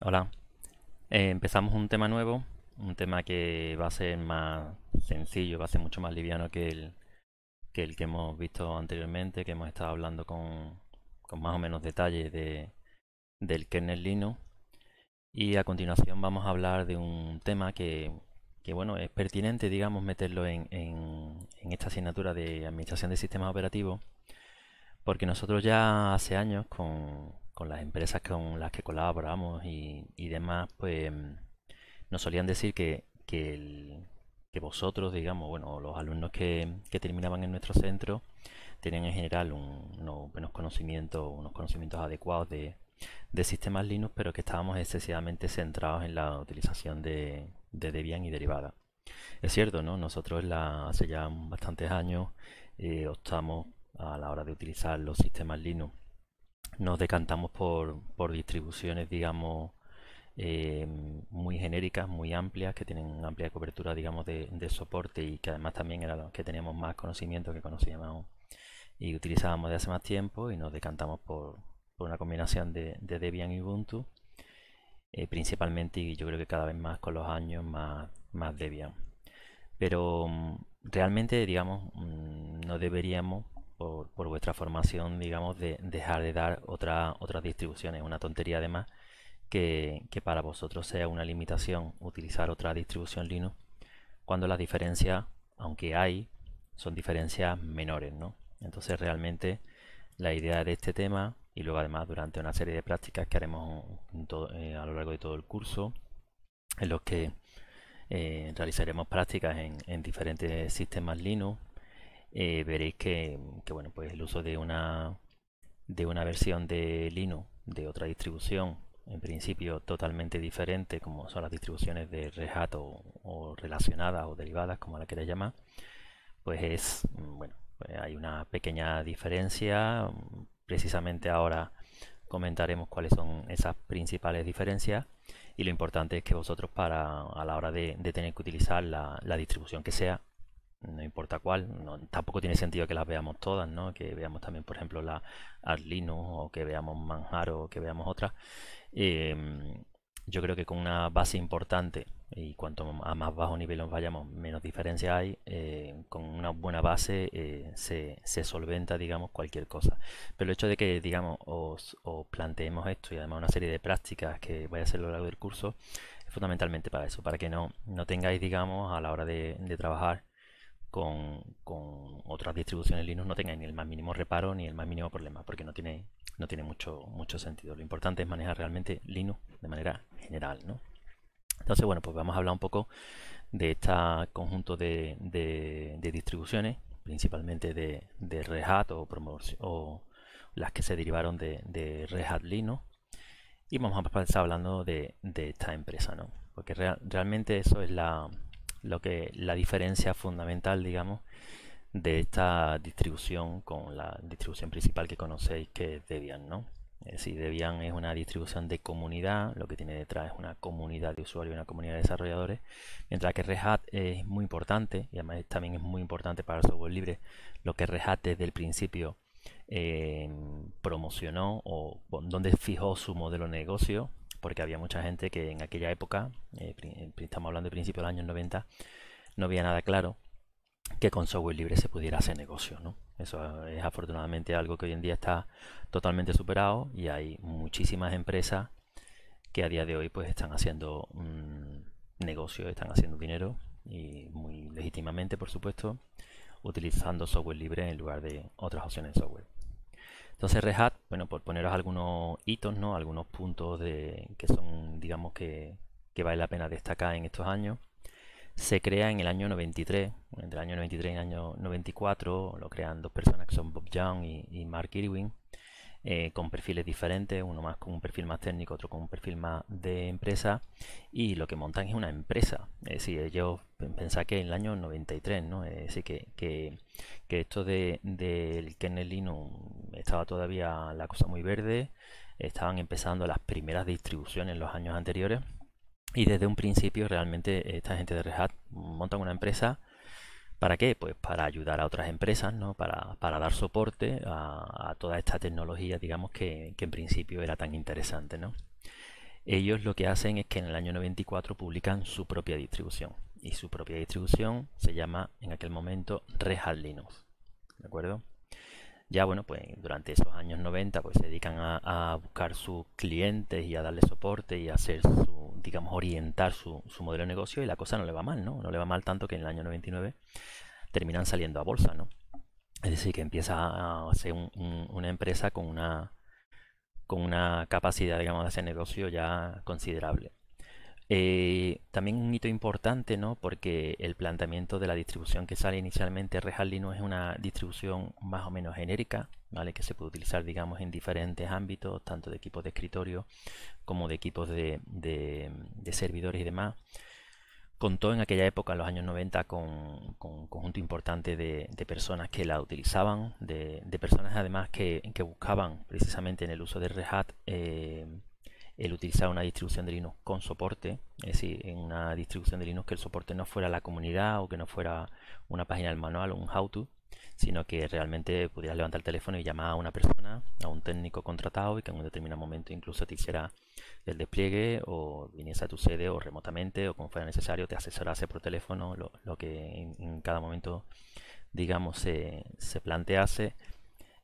Hola, eh, empezamos un tema nuevo, un tema que va a ser más sencillo, va a ser mucho más liviano que el que, hemos visto anteriormente, que hemos estado hablando con, más o menos detalle de, del kernel Linux. Y a continuación vamos a hablar de un tema que, que bueno, es pertinente, digamos, meterlo en, en esta asignatura de Administración de Sistemas Operativos, porque nosotros ya hace años con con las empresas con las que colaboramos y, demás, pues mm, nos solían decir que, vosotros, digamos, bueno, los alumnos que, terminaban en nuestro centro, tenían en general unos buenos conocimientos, unos conocimientos adecuados de, sistemas Linux, pero que estábamos excesivamente centrados en la utilización de, Debian y derivada. Es cierto, ¿no? Nosotros la, hace ya bastantes años eh, optamos a la hora de utilizar los sistemas Linux nos decantamos por, distribuciones, digamos, eh, muy genéricas, muy amplias, que tienen amplia cobertura, digamos, de, soporte y que además también era lo que teníamos más conocimiento, que conocíamos y utilizábamos de hace más tiempo y nos decantamos por, una combinación de, Debian y Ubuntu, eh, principalmente y yo creo que cada vez más con los años más, más Debian. Pero mm, realmente, digamos, mm, no deberíamos por, vuestra formación, digamos, de dejar de dar otras distribuciones. Una tontería además que, para vosotros sea una limitación utilizar otra distribución Linux cuando las diferencias, aunque hay, son diferencias menores, ¿no? Entonces realmente la idea de este tema y luego además durante una serie de prácticas que haremos eh, a lo largo de todo el curso, en los que eh, realizaremos prácticas en, diferentes sistemas Linux eh, veréis que, bueno, pues el uso de una, de una versión de Linux, de otra distribución, en principio totalmente diferente, como son las distribuciones de Red o, relacionadas o derivadas, como la queréis llamar, pues es, bueno, pues hay una pequeña diferencia. Precisamente ahora comentaremos cuáles son esas principales diferencias y lo importante es que vosotros para a la hora de, tener que utilizar la, distribución que sea no importa cuál, tampoco tiene sentido que las veamos todas, ¿no? Que veamos también, por ejemplo, la Arlino o que veamos Manjaro o que veamos otras. Em, yo creo que con una base importante y cuanto a más bajo nivel nos vayamos, menos diferencia hay. Eh, con una buena base eh, se, solventa, digamos, cualquier cosa. Pero el hecho de que, digamos, os, planteemos esto y además una serie de prácticas que vaya a hacer a lo largo del curso, es fundamentalmente para eso, para que no, tengáis, digamos, a la hora de trabajar con, otras distribuciones Linux no tengan ni el más mínimo reparo ni el más mínimo problema, porque no tiene, no tiene mucho, mucho sentido. Lo importante es manejar realmente Linux de manera general, ¿no? Entonces, bueno, pues vamos a hablar un poco de este conjunto de, de, distribuciones, principalmente de, de Red Hat o, las que se derivaron de, de Red Hat Linux. Y vamos a empezar hablando de, esta empresa, ¿no? Porque realmente eso es la, lo que la diferencia fundamental, digamos, de esta distribución con la distribución principal que conocéis que es Debian, ¿no? Es decir, Debian es una distribución de comunidad, lo que tiene detrás es una comunidad de usuarios y una comunidad de desarrolladores, mientras que Red es muy importante, y además también es muy importante para el software libre, lo que Red Hat desde el principio eh, promocionó o donde fijó su modelo de negocio, porque había mucha gente que en aquella época, eh, eh, estamos hablando de principios de los años 90, no había nada claro que con software libre se pudiera hacer negocio, ¿no? Eso es afortunadamente algo que hoy en día está totalmente superado y hay muchísimas empresas que a día de hoy pues están haciendo negocio, están haciendo dinero y muy legítimamente, por supuesto, utilizando software libre en lugar de otras opciones de software. Entonces Red bueno, por poneros algunos hitos, ¿no? Algunos puntos de, que son, digamos, que, vale la pena destacar en estos años. Se crea en el año 93, entre el año 93 y el año 94, lo crean dos personas que son Bob Young y Mark Irwin. Eh, con perfiles diferentes, uno más con un perfil más técnico, otro con un perfil más de empresa, y lo que montan es una empresa. Es decir, yo que en el año 93, ¿no? Es decir, que, esto del de, kernel Linux estaba todavía la cosa muy verde, estaban empezando las primeras distribuciones en los años anteriores. Y desde un principio realmente esta gente de Red Hat montan una empresa ¿Para qué? Pues para ayudar a otras empresas, ¿no? para, dar soporte a, toda esta tecnología, digamos, que, que en principio era tan interesante. ¿no? Ellos lo que hacen es que en el año 94 publican su propia distribución. Y su propia distribución se llama en aquel momento Red Hat Linux. ¿De acuerdo? ya bueno, pues durante esos años 90 pues se dedican a, buscar sus clientes y a darle soporte y a hacer digamos, orientar su, modelo de negocio y la cosa no le va mal, ¿no? No le va mal tanto que en el año 99 terminan saliendo a bolsa, ¿no? Es decir, que empieza a ser una empresa con una, con una capacidad, digamos, de hacer negocio ya considerable. Eh, también un hito importante, ¿no? Porque el planteamiento de la distribución que sale inicialmente Rehat Linux es una distribución más o menos genérica, ¿vale? Que se puede utilizar, digamos, en diferentes ámbitos, tanto de equipos de escritorio como de equipos de, servidores y demás contó en aquella época, en los años 90, con, un conjunto importante de, personas que la utilizaban, de, personas además que, buscaban precisamente en el uso de Red eh, el utilizar una distribución de Linux con soporte, es decir, en una distribución de Linux que el soporte no fuera la comunidad o que no fuera una página del manual o un how-to, sino que realmente pudieras levantar el teléfono y llamar a una persona, a un técnico contratado y que en un determinado momento incluso te hiciera el despliegue o viniese a tu sede o remotamente o como fuera necesario, te asesorase por teléfono, lo, que en, cada momento, digamos, se, plantease,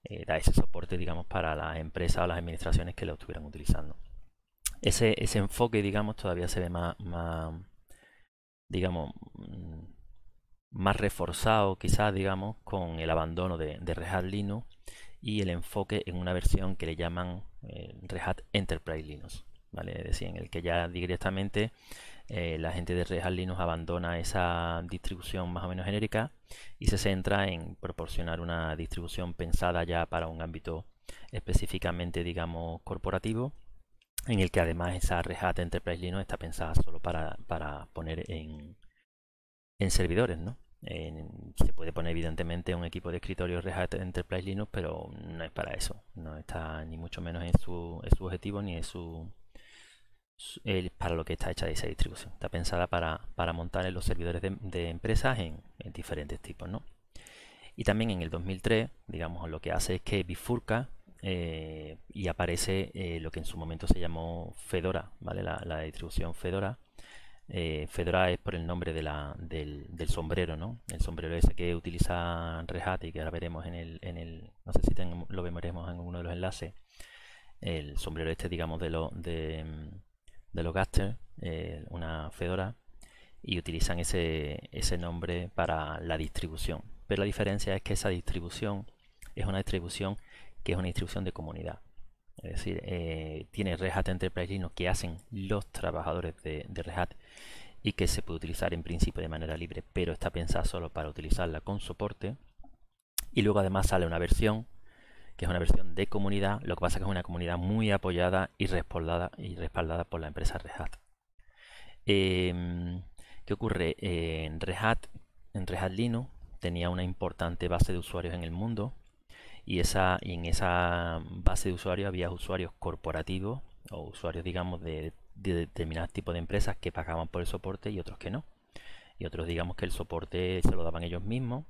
eh, da ese soporte, digamos, para las empresas o las administraciones que lo estuvieran utilizando ese, ese enfoque, digamos, todavía se ve mm, más, reforzado quizás, digamos, con el abandono de, de Rehat Linux y el enfoque en una versión que le llaman eh, Rehat Enterprise Linux, ¿vale? Es decir, en el que ya directamente eh, la gente de Rehat Linux abandona esa distribución más o menos genérica y se centra en proporcionar una distribución pensada ya para un ámbito específicamente, digamos, corporativo en el que además esa Red Hat Enterprise Linux está pensada solo para, poner en, en servidores, ¿no? se puede poner evidentemente un equipo de escritorio Red Enterprise Linux, pero no es para eso. No está ni mucho menos en su, objetivo ni en su, para lo que está hecha esa distribución. Está pensada para, montar en los servidores de, empresas en, en, diferentes tipos, ¿no? Y también en el 2003, digamos, lo que hace es que bifurca eh, y aparece eh, lo que en su momento se llamó Fedora, ¿vale? La, distribución Fedora. Eh, Fedora es por el nombre de la, del, sombrero, ¿no? El sombrero ese que utiliza Red y que ahora veremos en el, en el no sé si lo veremos en uno de los enlaces, el sombrero este, digamos, de, mm, de, los Gaster, una Fedora, y utilizan ese, ese nombre para la distribución. Pero la diferencia es que esa distribución es una distribución que es una distribución de comunidad. Es decir, eh, tiene Red Hat Enterprise Linux que hacen los trabajadores de, de, Red Hat y que se puede utilizar en principio de manera libre, pero está pensada solo para utilizarla con soporte. Y luego además sale una versión que es una versión de comunidad, lo que pasa es que es una comunidad muy apoyada y respaldada, y respaldada por la empresa Red Hat. Em, ¿Qué ocurre? Eh, en Red Hat, en Red Hat Linux tenía una importante base de usuarios en el mundo y esa, en esa base de usuarios había usuarios corporativos o usuarios, digamos, de, determinados tipos de empresas que pagaban por el soporte y otros que no. Y otros, digamos, que el soporte se lo daban ellos mismos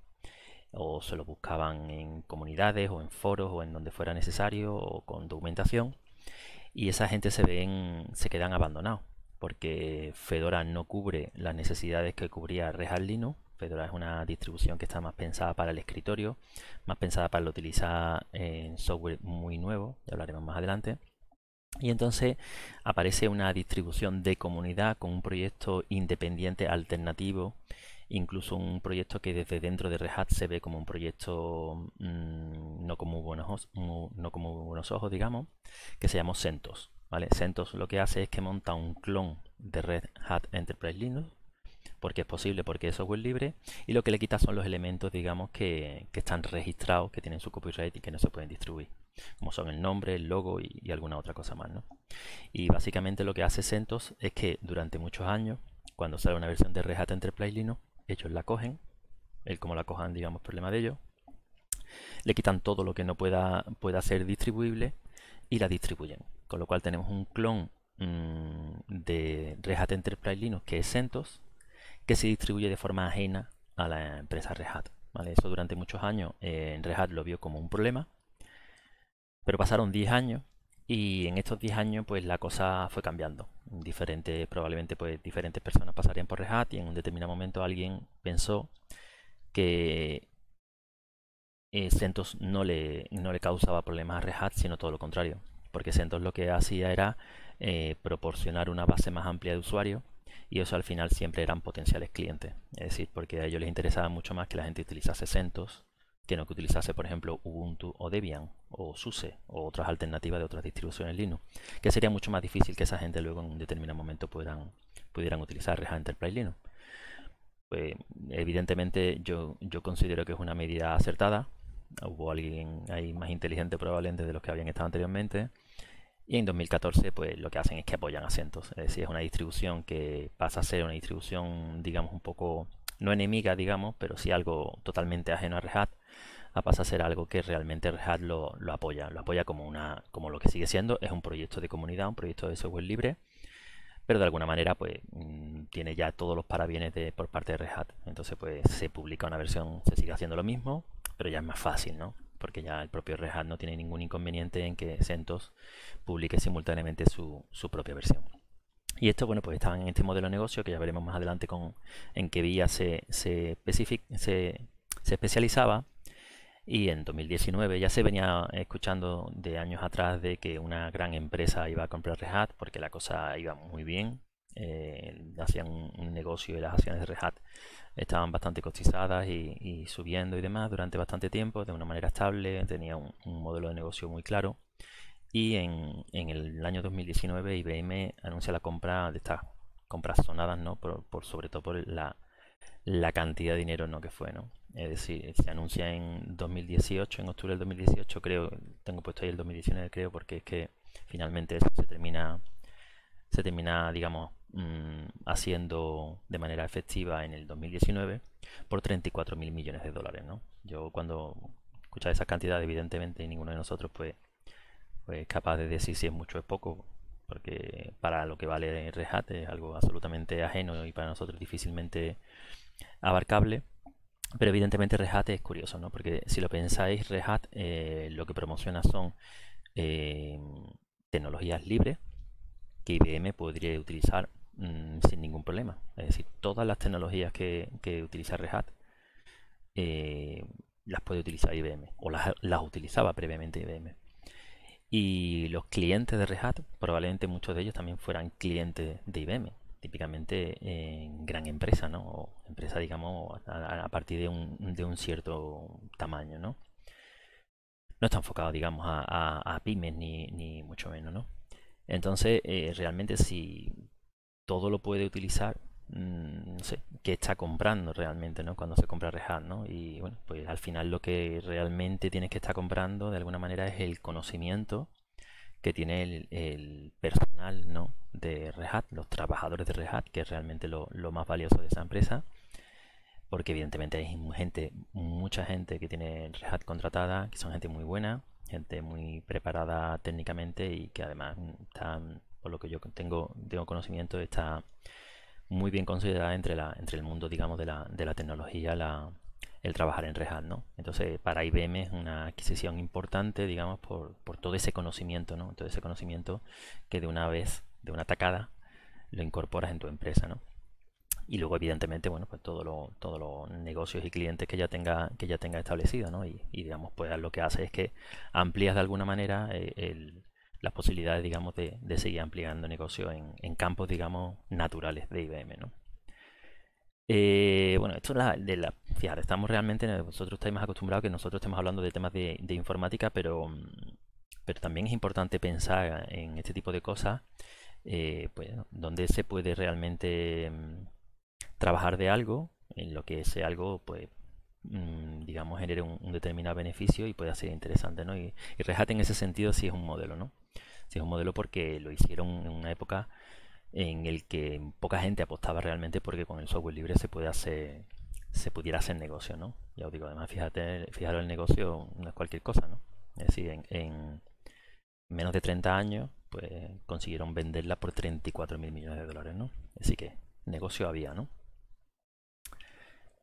o se lo buscaban en comunidades o en foros o en donde fuera necesario o con documentación y esa gente se ven se quedan abandonados porque Fedora no cubre las necesidades que cubría Red Hat Linux Fedora es una distribución que está más pensada para el escritorio, más pensada para utilizar en software muy nuevo, ya hablaremos más adelante. Y entonces aparece una distribución de comunidad con un proyecto independiente alternativo, incluso un proyecto que desde dentro de Red Hat se ve como un proyecto mm, no, como buenos, muy, no como buenos ojos, digamos, que se llama CentOS. ¿vale? CentOS lo que hace es que monta un clon de Red Hat Enterprise Linux porque es posible, porque es software libre, y lo que le quita son los elementos, digamos, que, están registrados, que tienen su copyright y que no se pueden distribuir, como son el nombre, el logo y, alguna otra cosa más, Y básicamente lo que hace CentOS es que durante muchos años, cuando sale una versión de Red Hat Enterprise Linux, ellos la cogen, el cómo la cojan, digamos, problema de ellos, le quitan todo lo que no pueda, pueda ser distribuible y la distribuyen. Con lo cual tenemos un clon mm, de Red Hat Enterprise Linux que es CentOS, que se distribuye de forma ajena a la empresa ReHat. Eso durante muchos años en eh, Red lo vio como un problema, pero pasaron 10 años y en estos 10 años pues la cosa fue cambiando. probablemente pues diferentes personas pasarían por ReHat y en un determinado momento alguien pensó que eh, CentOS no le, no le causaba problemas a ReHat, sino todo lo contrario. Porque CentOS lo que hacía era eh, proporcionar una base más amplia de usuarios y eso al final siempre eran potenciales clientes. Es decir, porque a ellos les interesaba mucho más que la gente utilizase CentOS que no que utilizase, por ejemplo, Ubuntu o Debian o SUSE o otras alternativas de otras distribuciones Linux, que sería mucho más difícil que esa gente luego en un determinado momento pudieran, pudieran utilizar Red Enterprise Linux. Pues, evidentemente yo, yo considero que es una medida acertada. Hubo alguien ahí más inteligente probablemente de los que habían estado anteriormente y en 2014, pues lo que hacen es que apoyan CentOS. Es decir, es una distribución que pasa a ser una distribución, digamos, un poco no enemiga, digamos, pero sí algo totalmente ajeno a Red Hat, ah, a a ser algo que realmente Red Hat lo, apoya. Lo apoya como, una, como lo que sigue siendo, es un proyecto de comunidad, un proyecto de software libre, pero de alguna manera pues mm, tiene ya todos los parabienes de, por parte de Red Hat. Entonces pues se publica una versión, se sigue haciendo lo mismo, pero ya es más fácil, ¿no? porque ya el propio Red Hat no tiene ningún inconveniente en que CentOS publique simultáneamente su, propia versión. Y esto, bueno, pues estaban en este modelo de negocio que ya veremos más adelante con, en qué vía se, se, se especializaba. Y en 2019 ya se venía escuchando de años atrás de que una gran empresa iba a comprar Red Hat porque la cosa iba muy bien. Eh, hacían un negocio y las acciones de Red estaban bastante cotizadas y, subiendo y demás durante bastante tiempo de una manera estable, tenía un, modelo de negocio muy claro y en, el año 2019 IBM anuncia la compra de estas compras sonadas, Por, sobre todo por la, cantidad de dinero, ¿no? Que fue, ¿no? Es decir, se anuncia en 2018, en octubre del 2018, creo, tengo puesto ahí el 2019, creo, porque es que finalmente eso se termina, se termina, digamos, Mm, haciendo de manera efectiva en el 2019 por 34 mil millones de dólares. ¿no? Yo cuando escucha esa cantidad, evidentemente ninguno de nosotros pues, es capaz de decir si es mucho o es poco, porque para lo que vale Rehat es algo absolutamente ajeno y para nosotros difícilmente abarcable. Pero evidentemente Rehat es curioso, ¿no? Porque si lo pensáis, Rehat eh, lo que promociona son eh, tecnologías libres que IBM podría utilizar Mm, sin ningún problema. Es decir, todas las tecnologías que, utiliza Red Hat eh, las puede utilizar IBM o las, utilizaba previamente IBM. Y los clientes de Red Hat, probablemente muchos de ellos también fueran clientes de IBM, típicamente en gran empresa, ¿no? O empresa, digamos, a, partir de un, cierto tamaño, ¿no? No está enfocado, digamos, a, a, pymes ni, mucho menos, ¿no? Entonces, eh, realmente si todo lo puede utilizar, mm, no sé, que está comprando realmente, ¿no? Cuando se compra Rehat, ¿no? Y bueno, pues al final lo que realmente tienes que estar comprando de alguna manera es el conocimiento que tiene el, personal, ¿no? De Rehat, los trabajadores de Rehat, que es realmente lo, más valioso de esa empresa porque evidentemente hay gente, mucha gente que tiene Rehat contratada, que son gente muy buena, gente muy preparada técnicamente y que además están por lo que yo tengo, tengo conocimiento, está muy bien considerada entre, la, entre el mundo, digamos, de la, tecnología, el trabajar en Rehab, ¿no? Entonces, para IBM es una adquisición importante, digamos, por, todo ese conocimiento, ¿no? Todo ese conocimiento que de una vez, de una tacada, lo incorporas en tu empresa, ¿no? Y luego, evidentemente, bueno, pues todos los negocios y clientes que ya tenga, que ya tenga establecido, ¿no? Y, y digamos, pues lo que hace es que amplías de alguna manera eh, el, las posibilidades, digamos, de, seguir ampliando negocio en, campos, digamos, naturales de IBM, ¿no? Eh, bueno, esto es la, de la... estamos realmente... nosotros estáis más acostumbrados que nosotros estemos hablando de temas de, informática, pero, pero también es importante pensar en este tipo de cosas, eh, pues, donde se puede realmente mm, trabajar de algo, en lo que ese algo, pues, mm, digamos, genere un, determinado beneficio y pueda ser interesante, ¿no? Y, y Rejate en ese sentido si es un modelo, ¿no? Este, es un modelo porque lo hicieron en una época en el que poca gente apostaba realmente porque con el software libre se puede hacer se pudiera hacer negocio, ¿no? Ya os digo, además fíjate, fijaros el negocio no es cualquier cosa, ¿no? Es decir, en, menos de 30 años, pues consiguieron venderla por 34 mil millones de dólares, ¿no? Así que negocio había, ¿no?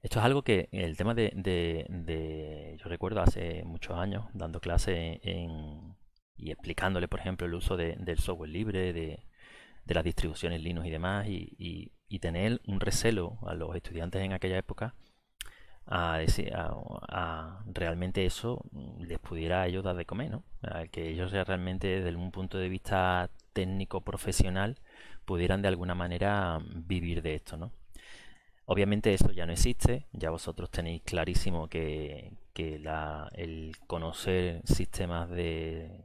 Esto es algo que el tema de yo recuerdo hace muchos años dando clase en, y explicándole, por ejemplo, el uso del software libre, de, las distribuciones Linux y demás, y, tener un recelo a los estudiantes en aquella época a, realmente eso les pudiera a de comer, ¿no? A que ellos realmente desde un punto de vista técnico profesional pudieran de alguna manera vivir de esto, ¿no? Obviamente eso ya no existe, ya vosotros tenéis clarísimo que, el conocer sistemas de,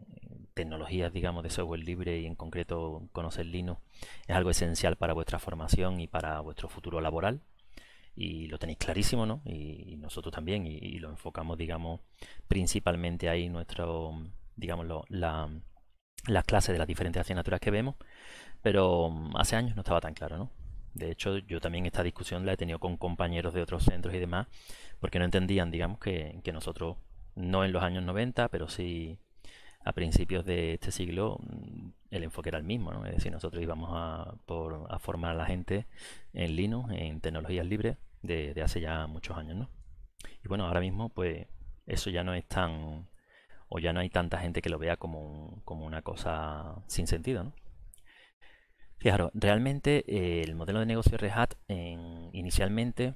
tecnologías, digamos, de software libre y en concreto conocer Linux es algo esencial para vuestra formación y para vuestro futuro laboral. Y lo tenéis clarísimo, ¿no? Y, nosotros también, y, lo enfocamos, digamos, principalmente ahí nuestro, digamos, la, las clases de las diferentes asignaturas que vemos, pero mm, hace años no estaba tan claro, ¿no? De hecho, yo también esta discusión la he tenido con compañeros de otros centros y demás, porque no entendían, digamos, que nosotros, no en los años 90, pero sí a principios de este siglo mm, el enfoque era el mismo, ¿no? es decir, nosotros íbamos a, formar a la gente en Linux, en tecnologías libres, de, hace ya muchos años. ¿no? Y bueno, ahora mismo pues eso ya no es tan, o ya no hay tanta gente que lo vea como, una cosa sin sentido. ¿no? Fijaros, realmente eh, el modelo de negocio de Red Hat en, inicialmente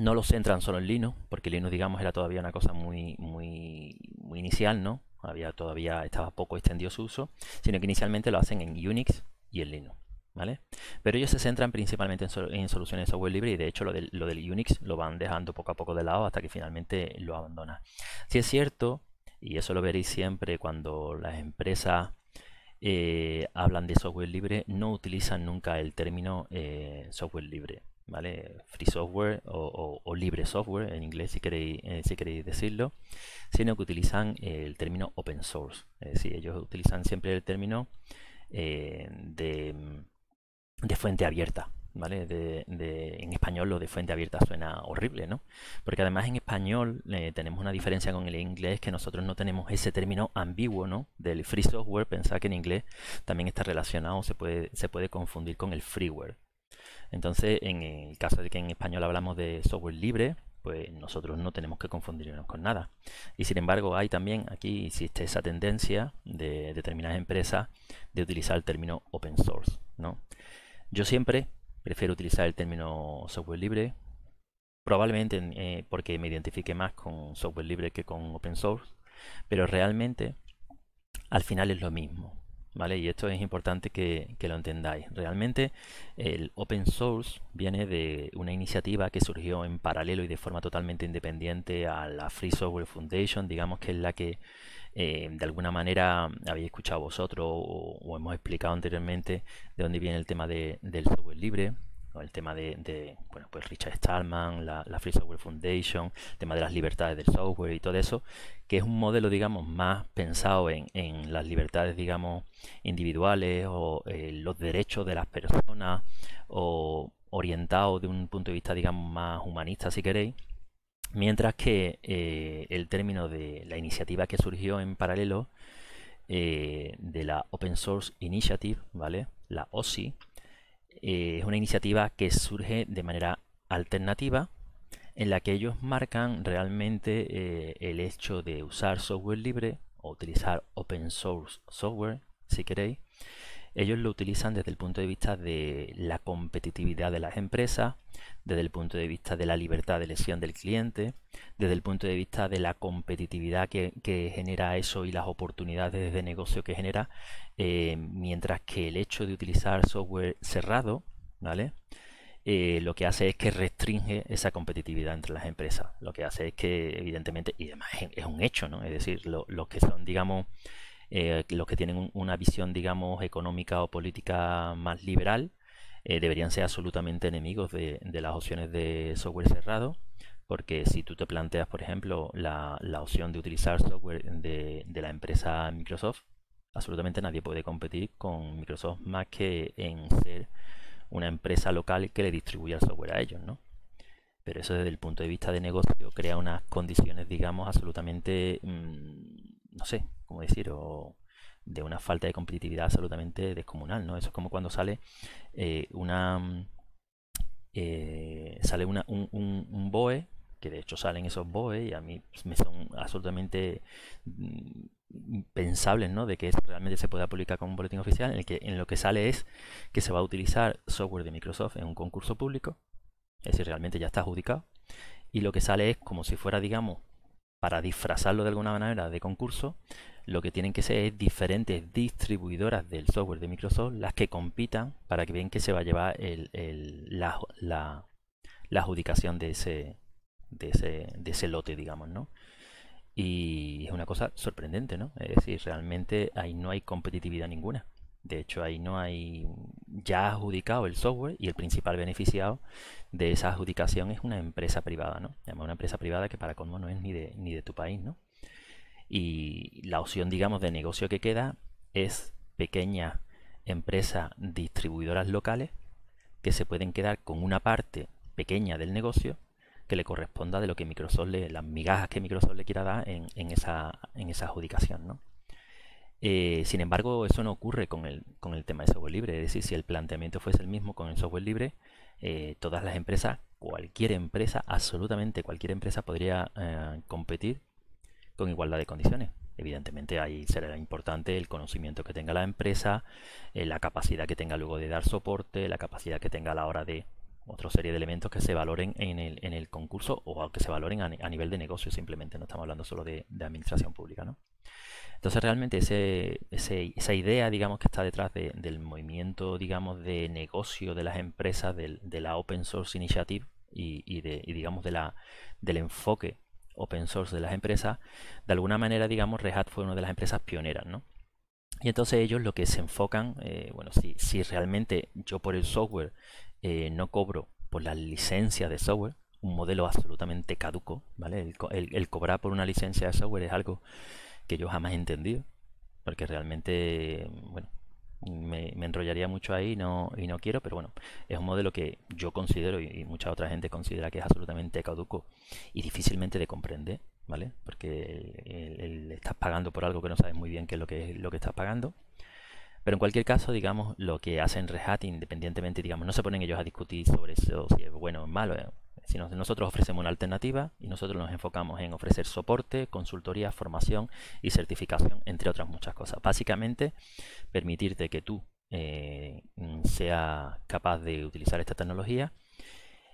no lo centran solo en Linux, porque Linux, digamos, era todavía una cosa muy, muy, muy inicial, ¿no? todavía estaba poco extendido su uso, sino que inicialmente lo hacen en Unix y en Linux. ¿Vale? Pero ellos se centran principalmente en, soluciones de software libre y de hecho lo del, Unix lo van dejando poco a poco de lado hasta que finalmente lo abandonan. Si es cierto, y eso lo veréis siempre cuando las empresas eh, hablan de software libre, no utilizan nunca el término eh, software libre. Free software o, libre software, en inglés si queréis, eh, decirlo, sino que utilizan eh, el término open source. Es decir, ellos utilizan siempre el término eh, de, fuente abierta, en español lo de fuente abierta suena horrible, ¿no? Porque además en español tenemos una diferencia con el inglés que nosotros no tenemos ese término ambiguo, ¿no? Del free software, pensad que en inglés también está relacionado, se puede, se puede confundir con el freeware. Entonces, en el caso de que en español hablamos de software libre, pues nosotros no tenemos que confundirnos con nada. Y sin embargo, hay también, aquí existe esa tendencia de determinadas empresas de utilizar el término open source, ¿no? Yo siempre prefiero utilizar el término software libre, probablemente eh, porque me identifique más con software libre que con open source, pero realmente al final es lo mismo. Y esto es importante que, lo entendáis. Realmente el open source viene de una iniciativa que surgió en paralelo y de forma totalmente independiente a la Free Software Foundation, digamos que es la que eh, de alguna manera habéis escuchado vosotros o, hemos explicado anteriormente de dónde viene el tema del software libre, el tema de, pues Richard Stallman, la, Free Software Foundation, el tema de las libertades del software y todo eso, que es un modelo, digamos, más pensado en, las libertades, digamos, individuales o eh, los derechos de las personas o orientado de un punto de vista, digamos, más humanista, si queréis. Mientras que eh, el término de la iniciativa que surgió en paralelo eh, de la Open Source Initiative, ¿vale? La OSI, eh, es una iniciativa que surge de manera alternativa en la que ellos marcan realmente eh, el hecho de usar software libre o utilizar open source software, si queréis, ellos lo utilizan desde el punto de vista de la competitividad de las empresas, desde el punto de vista de la libertad de elección del cliente, desde el punto de vista de la competitividad que, genera eso y las oportunidades de negocio que genera, eh, mientras que el hecho de utilizar software cerrado, ¿vale? Eh, lo que hace es que restringe esa competitividad entre las empresas. Lo que hace es que, evidentemente, y además es un hecho, ¿no? Es decir, lo, los que son, digamos, eh, los que tienen una visión, digamos, económica o política más liberal, eh, deberían ser absolutamente enemigos de, las opciones de software cerrado, porque si tú te planteas, por ejemplo, la, opción de utilizar software de, la empresa Microsoft, absolutamente nadie puede competir con Microsoft más que en ser una empresa local que le distribuya el software a ellos, ¿no? Pero eso desde el punto de vista de negocio crea unas condiciones, digamos, absolutamente mm, no sé cómo decir, o de una falta de competitividad absolutamente descomunal, ¿no? Eso es como cuando sale eh, una... Eh, sale una, un, BOE que de hecho salen esos BOE y a mí me son absolutamente mm, pensables, ¿no? De que realmente se pueda publicar como un boletín oficial, en el que en lo que sale es que se va a utilizar software de Microsoft en un concurso público, es decir, realmente ya está adjudicado, y lo que sale es como si fuera, digamos, para disfrazarlo de alguna manera de concurso, lo que tienen que ser es diferentes distribuidoras del software de Microsoft las que compitan para que vean que se va a llevar la, adjudicación de ese, de ese, de ese lote, digamos, ¿no? Y es una cosa sorprendente, ¿no? Es decir, realmente ahí no hay competitividad ninguna. De hecho, ahí no hay ya adjudicado el software y el principal beneficiado de esa adjudicación es una empresa privada, ¿no? una empresa privada que para colmo no es ni de, ni de tu país, ¿no? Y la opción, digamos, de negocio que queda es pequeñas empresas distribuidoras locales que se pueden quedar con una parte pequeña del negocio que le corresponda de lo que Microsoft le, las migajas que Microsoft le quiera dar en, esa, en esa adjudicación, ¿no? Eh, sin embargo, eso no ocurre con el, tema de software libre. Es decir, si el planteamiento fuese el mismo con el software libre, eh, todas las empresas, cualquier empresa, absolutamente cualquier empresa podría eh, competir con igualdad de condiciones. Evidentemente ahí será importante el conocimiento que tenga la empresa, la capacidad que tenga luego de dar soporte, la capacidad que tenga a la hora de otra serie de elementos que se valoren en el, en el concurso o que se valoren a, nivel de negocio simplemente, no estamos hablando solo de, de administración pública. ¿no? Entonces realmente ese, esa idea, digamos, que está detrás del movimiento, digamos, de negocio de las empresas, de, de la Open Source Initiative y, y, de, digamos, de la, del enfoque open source de las empresas, de alguna manera, digamos, Red fue una de las empresas pioneras, ¿no? Y entonces ellos lo que se enfocan, eh, bueno, si, si, realmente yo por el software eh, no cobro por la licencia de software, un modelo absolutamente caduco, ¿vale? el, el, cobrar por una licencia de software es algo que yo jamás he entendido, porque realmente, bueno, me, enrollaría mucho ahí y no, y no quiero, pero bueno, es un modelo que yo considero y, mucha otra gente considera que es absolutamente caduco y difícilmente de comprender, ¿vale? Porque estás pagando por algo que no sabes muy bien qué es lo que, lo que estás pagando. Pero en cualquier caso, digamos, lo que hacen Rehat independientemente, digamos, no se ponen ellos a discutir sobre eso, si es bueno o malo, eh, nosotros ofrecemos una alternativa y nosotros nos enfocamos en ofrecer soporte, consultoría, formación y certificación, entre otras muchas cosas. Básicamente, permitirte que tú eh, mm, seas capaz de utilizar esta tecnología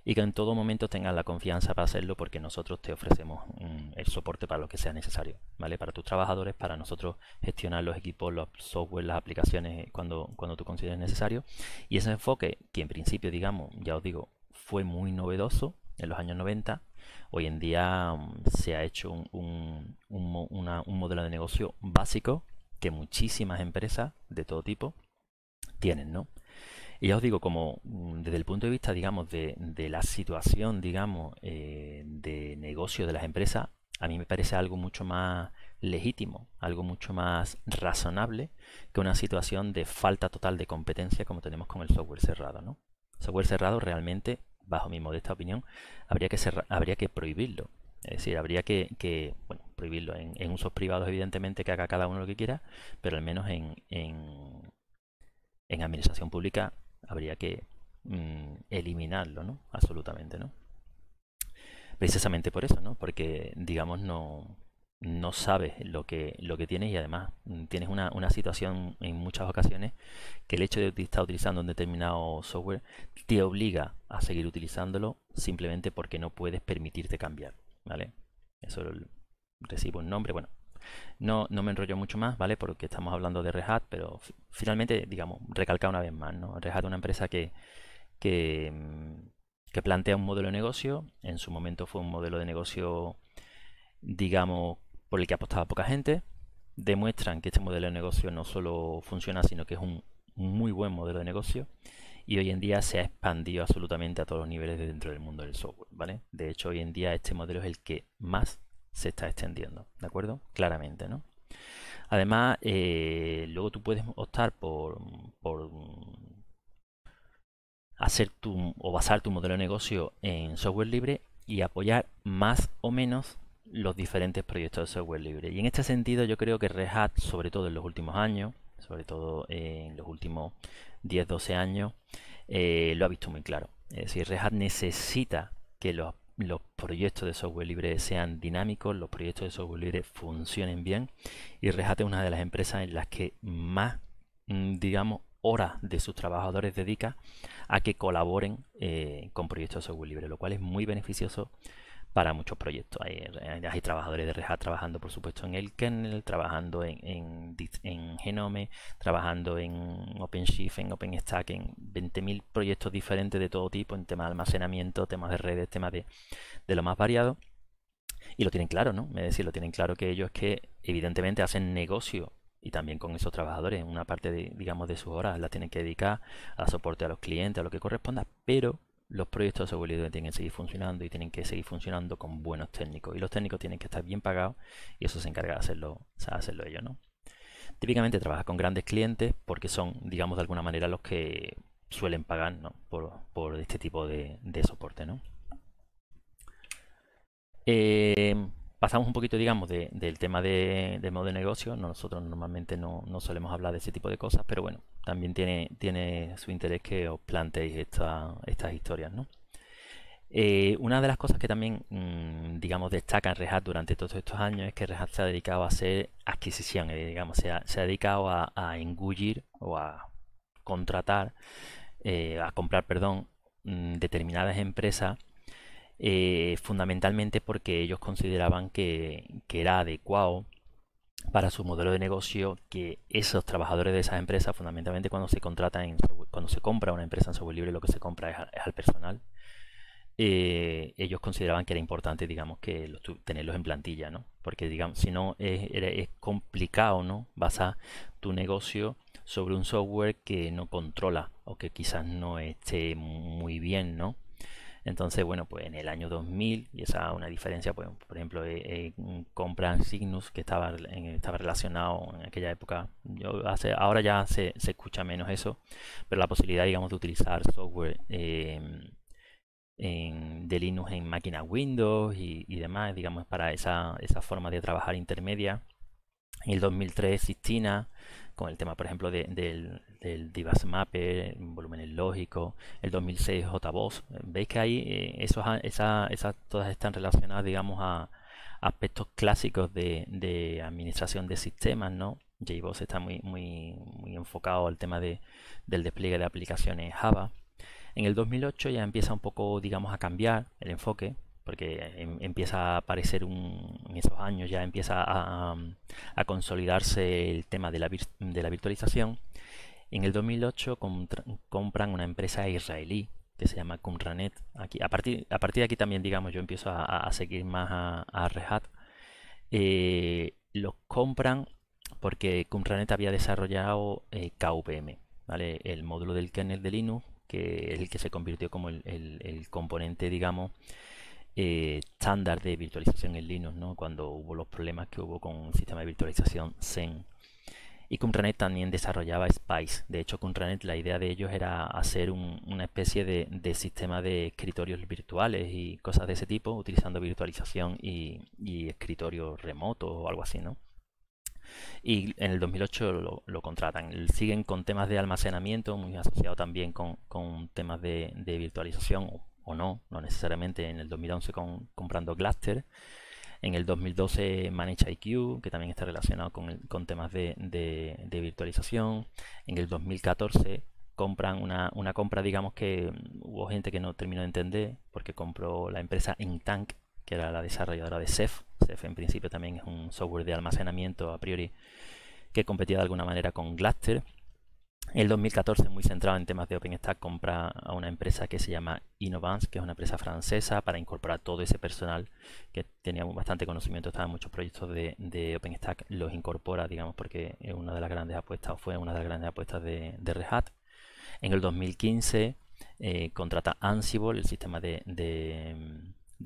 y que en todo momento tengas la confianza para hacerlo porque nosotros te ofrecemos mm, el soporte para lo que sea necesario, ¿vale? Para tus trabajadores, para nosotros gestionar los equipos, los software, las aplicaciones eh, cuando, cuando tú consideres necesario. Y ese enfoque, que en principio, digamos, ya os digo, fue muy novedoso, en los años 90, hoy en día mm, se ha hecho un, modelo de negocio básico que muchísimas empresas de todo tipo tienen, ¿no? Y ya os digo, como mm, desde el punto de vista, digamos, de, la situación, digamos, eh, de negocio de las empresas, a mí me parece algo mucho más legítimo, algo mucho más razonable que una situación de falta total de competencia como tenemos con el software cerrado, ¿no? software cerrado realmente bajo mi modesta opinión, habría que, habría que prohibirlo. Es decir, habría que, bueno, prohibirlo en, usos privados, evidentemente, que haga cada uno lo que quiera, pero al menos en, en, administración pública habría que mm, eliminarlo, ¿no? Absolutamente, ¿no? Precisamente por eso, ¿no? Porque, digamos, no, no sabes lo que, lo que tienes y además mm, tienes una, situación en muchas ocasiones que el hecho de estar utilizando un determinado software te obliga a seguir utilizándolo simplemente porque no puedes permitirte cambiar, ¿vale? Eso recibo un nombre, bueno, no, no me enrollo mucho más, ¿vale? Porque estamos hablando de Red Hat, pero finalmente, digamos, recalca una vez más, ¿no? Red Hat es una empresa que, que, mm, que plantea un modelo de negocio, en su momento fue un modelo de negocio digamos, por el que apostaba poca gente, demuestran que este modelo de negocio no solo funciona, sino que es un muy buen modelo de negocio y hoy en día se ha expandido absolutamente a todos los niveles dentro del mundo del software, ¿vale? De hecho, hoy en día este modelo es el que más se está extendiendo, ¿de acuerdo? Claramente, ¿no? Además, eh, luego tú puedes optar por, por hacer tu o basar tu modelo de negocio en software libre y apoyar más o menos los diferentes proyectos de software libre. Y en este sentido yo creo que Red Hat, sobre todo en los últimos años, sobre todo en los últimos 10-12 años, eh, lo ha visto muy claro. Es decir, Red Hat necesita que los, proyectos de software libre sean dinámicos, los proyectos de software libre funcionen bien y Red Hat es una de las empresas en las que más, mm, digamos, horas de sus trabajadores dedica a que colaboren eh, con proyectos de software libre, lo cual es muy beneficioso para muchos proyectos. Hay, trabajadores de Hat trabajando, por supuesto, en el kernel, trabajando en, en, Genome, trabajando en OpenShift, en OpenStack, en 20.000 proyectos diferentes de todo tipo, en temas de almacenamiento, temas de redes, temas de, lo más variado. Y lo tienen claro, ¿no? Me decir, lo tienen claro que ellos que evidentemente hacen negocio y también con esos trabajadores. Una parte, de, digamos, de sus horas la tienen que dedicar a soporte a los clientes, a lo que corresponda, pero los proyectos de seguridad tienen que seguir funcionando y tienen que seguir funcionando con buenos técnicos. Y los técnicos tienen que estar bien pagados y eso se encarga de hacerlo, hacerlo ellos, ¿no? Típicamente trabajas con grandes clientes porque son, digamos, de alguna manera los que suelen pagar por, este tipo de, soporte, ¿no? Eh, pasamos un poquito, digamos, del tema de, modo de negocio. Nosotros normalmente no, solemos hablar de ese tipo de cosas, pero bueno, también tiene, tiene su interés que os planteéis estas historias, eh, una de las cosas que también, mm, digamos, destaca en Rehat durante todos estos años es que Rehat se ha dedicado a hacer adquisiciones, eh, digamos, se ha, dedicado a, engullir o a contratar, eh, a comprar, perdón, mm, determinadas empresas eh, fundamentalmente porque ellos consideraban que, era adecuado para su modelo de negocio que esos trabajadores de esas empresas, fundamentalmente cuando se contrata cuando se compra una empresa en software libre, lo que se compra es, al personal. Eh, ellos consideraban que era importante, digamos, que tenerlos en plantilla, ¿no? Porque, digamos, si no, es, es complicado, ¿no? Basar tu negocio sobre un software que no controla o que quizás no esté muy bien, ¿no? Entonces, bueno, pues en el año 2000, y esa es una diferencia, pues, por ejemplo, eh, compran Cygnus, que estaba, estaba relacionado en aquella época, ahora ya se, escucha menos eso, pero la posibilidad, digamos, de utilizar software em, de Linux en máquinas Windows y, y, demás, digamos, para esa, esa forma de trabajar intermedia en el 2003 Sistina, con el tema, por ejemplo, del, del Divas Mapper, volúmenes lógicos. El 2006 JBoss. Veis que ahí eh, esos, todas están relacionadas, digamos, a aspectos clásicos de, administración de sistemas, ¿no? JBoss está muy, muy enfocado al tema del despliegue de aplicaciones Java. En el 2008 ya empieza un poco, digamos, a cambiar el enfoque porque em, empieza a aparecer un, en esos años, ya empieza a, consolidarse el tema de la, virtualización. En el 2008 compran una empresa israelí que se llama Cumranet. Aquí, a, partir, a partir de aquí también, digamos, yo empiezo a, seguir más a, Rehat. Eh, los compran porque Kumranet había desarrollado eh, KVM, ¿vale? el módulo del kernel de Linux, que es el que se convirtió como el componente, digamos, eh, estándar de virtualización en Linux, ¿no? cuando hubo los problemas que hubo con el sistema de virtualización Zen. Y Kuntranet también desarrollaba Spice. De hecho, Kuntranet, la idea de ellos era hacer una especie de, sistema de escritorios virtuales y cosas de ese tipo, utilizando virtualización y, escritorio remoto remotos o algo así, ¿no? y en el 2008 lo, contratan. Siguen con temas de almacenamiento, muy asociado también con, temas de, de, virtualización, o no, no necesariamente en el 2011 con, comprando Gluster en el 2012 ManageIQ, que también está relacionado con, con temas de, virtualización, en el 2014 compran una, una, compra, digamos que mm, hubo gente que no terminó de entender, porque compró la empresa Intank, que era la desarrolladora de Ceph, Ceph en principio también es un software de almacenamiento a priori que competía de alguna manera con Gluster el 2014, muy centrado en temas de OpenStack, compra a una empresa que se llama Innovance, que es una empresa francesa, para incorporar todo ese personal que tenía bastante conocimiento, estaba en muchos proyectos de, OpenStack, los incorpora, digamos, porque es una de las grandes apuestas, fue una de las grandes apuestas de, de Red En el 2015, eh, contrata Ansible, el sistema de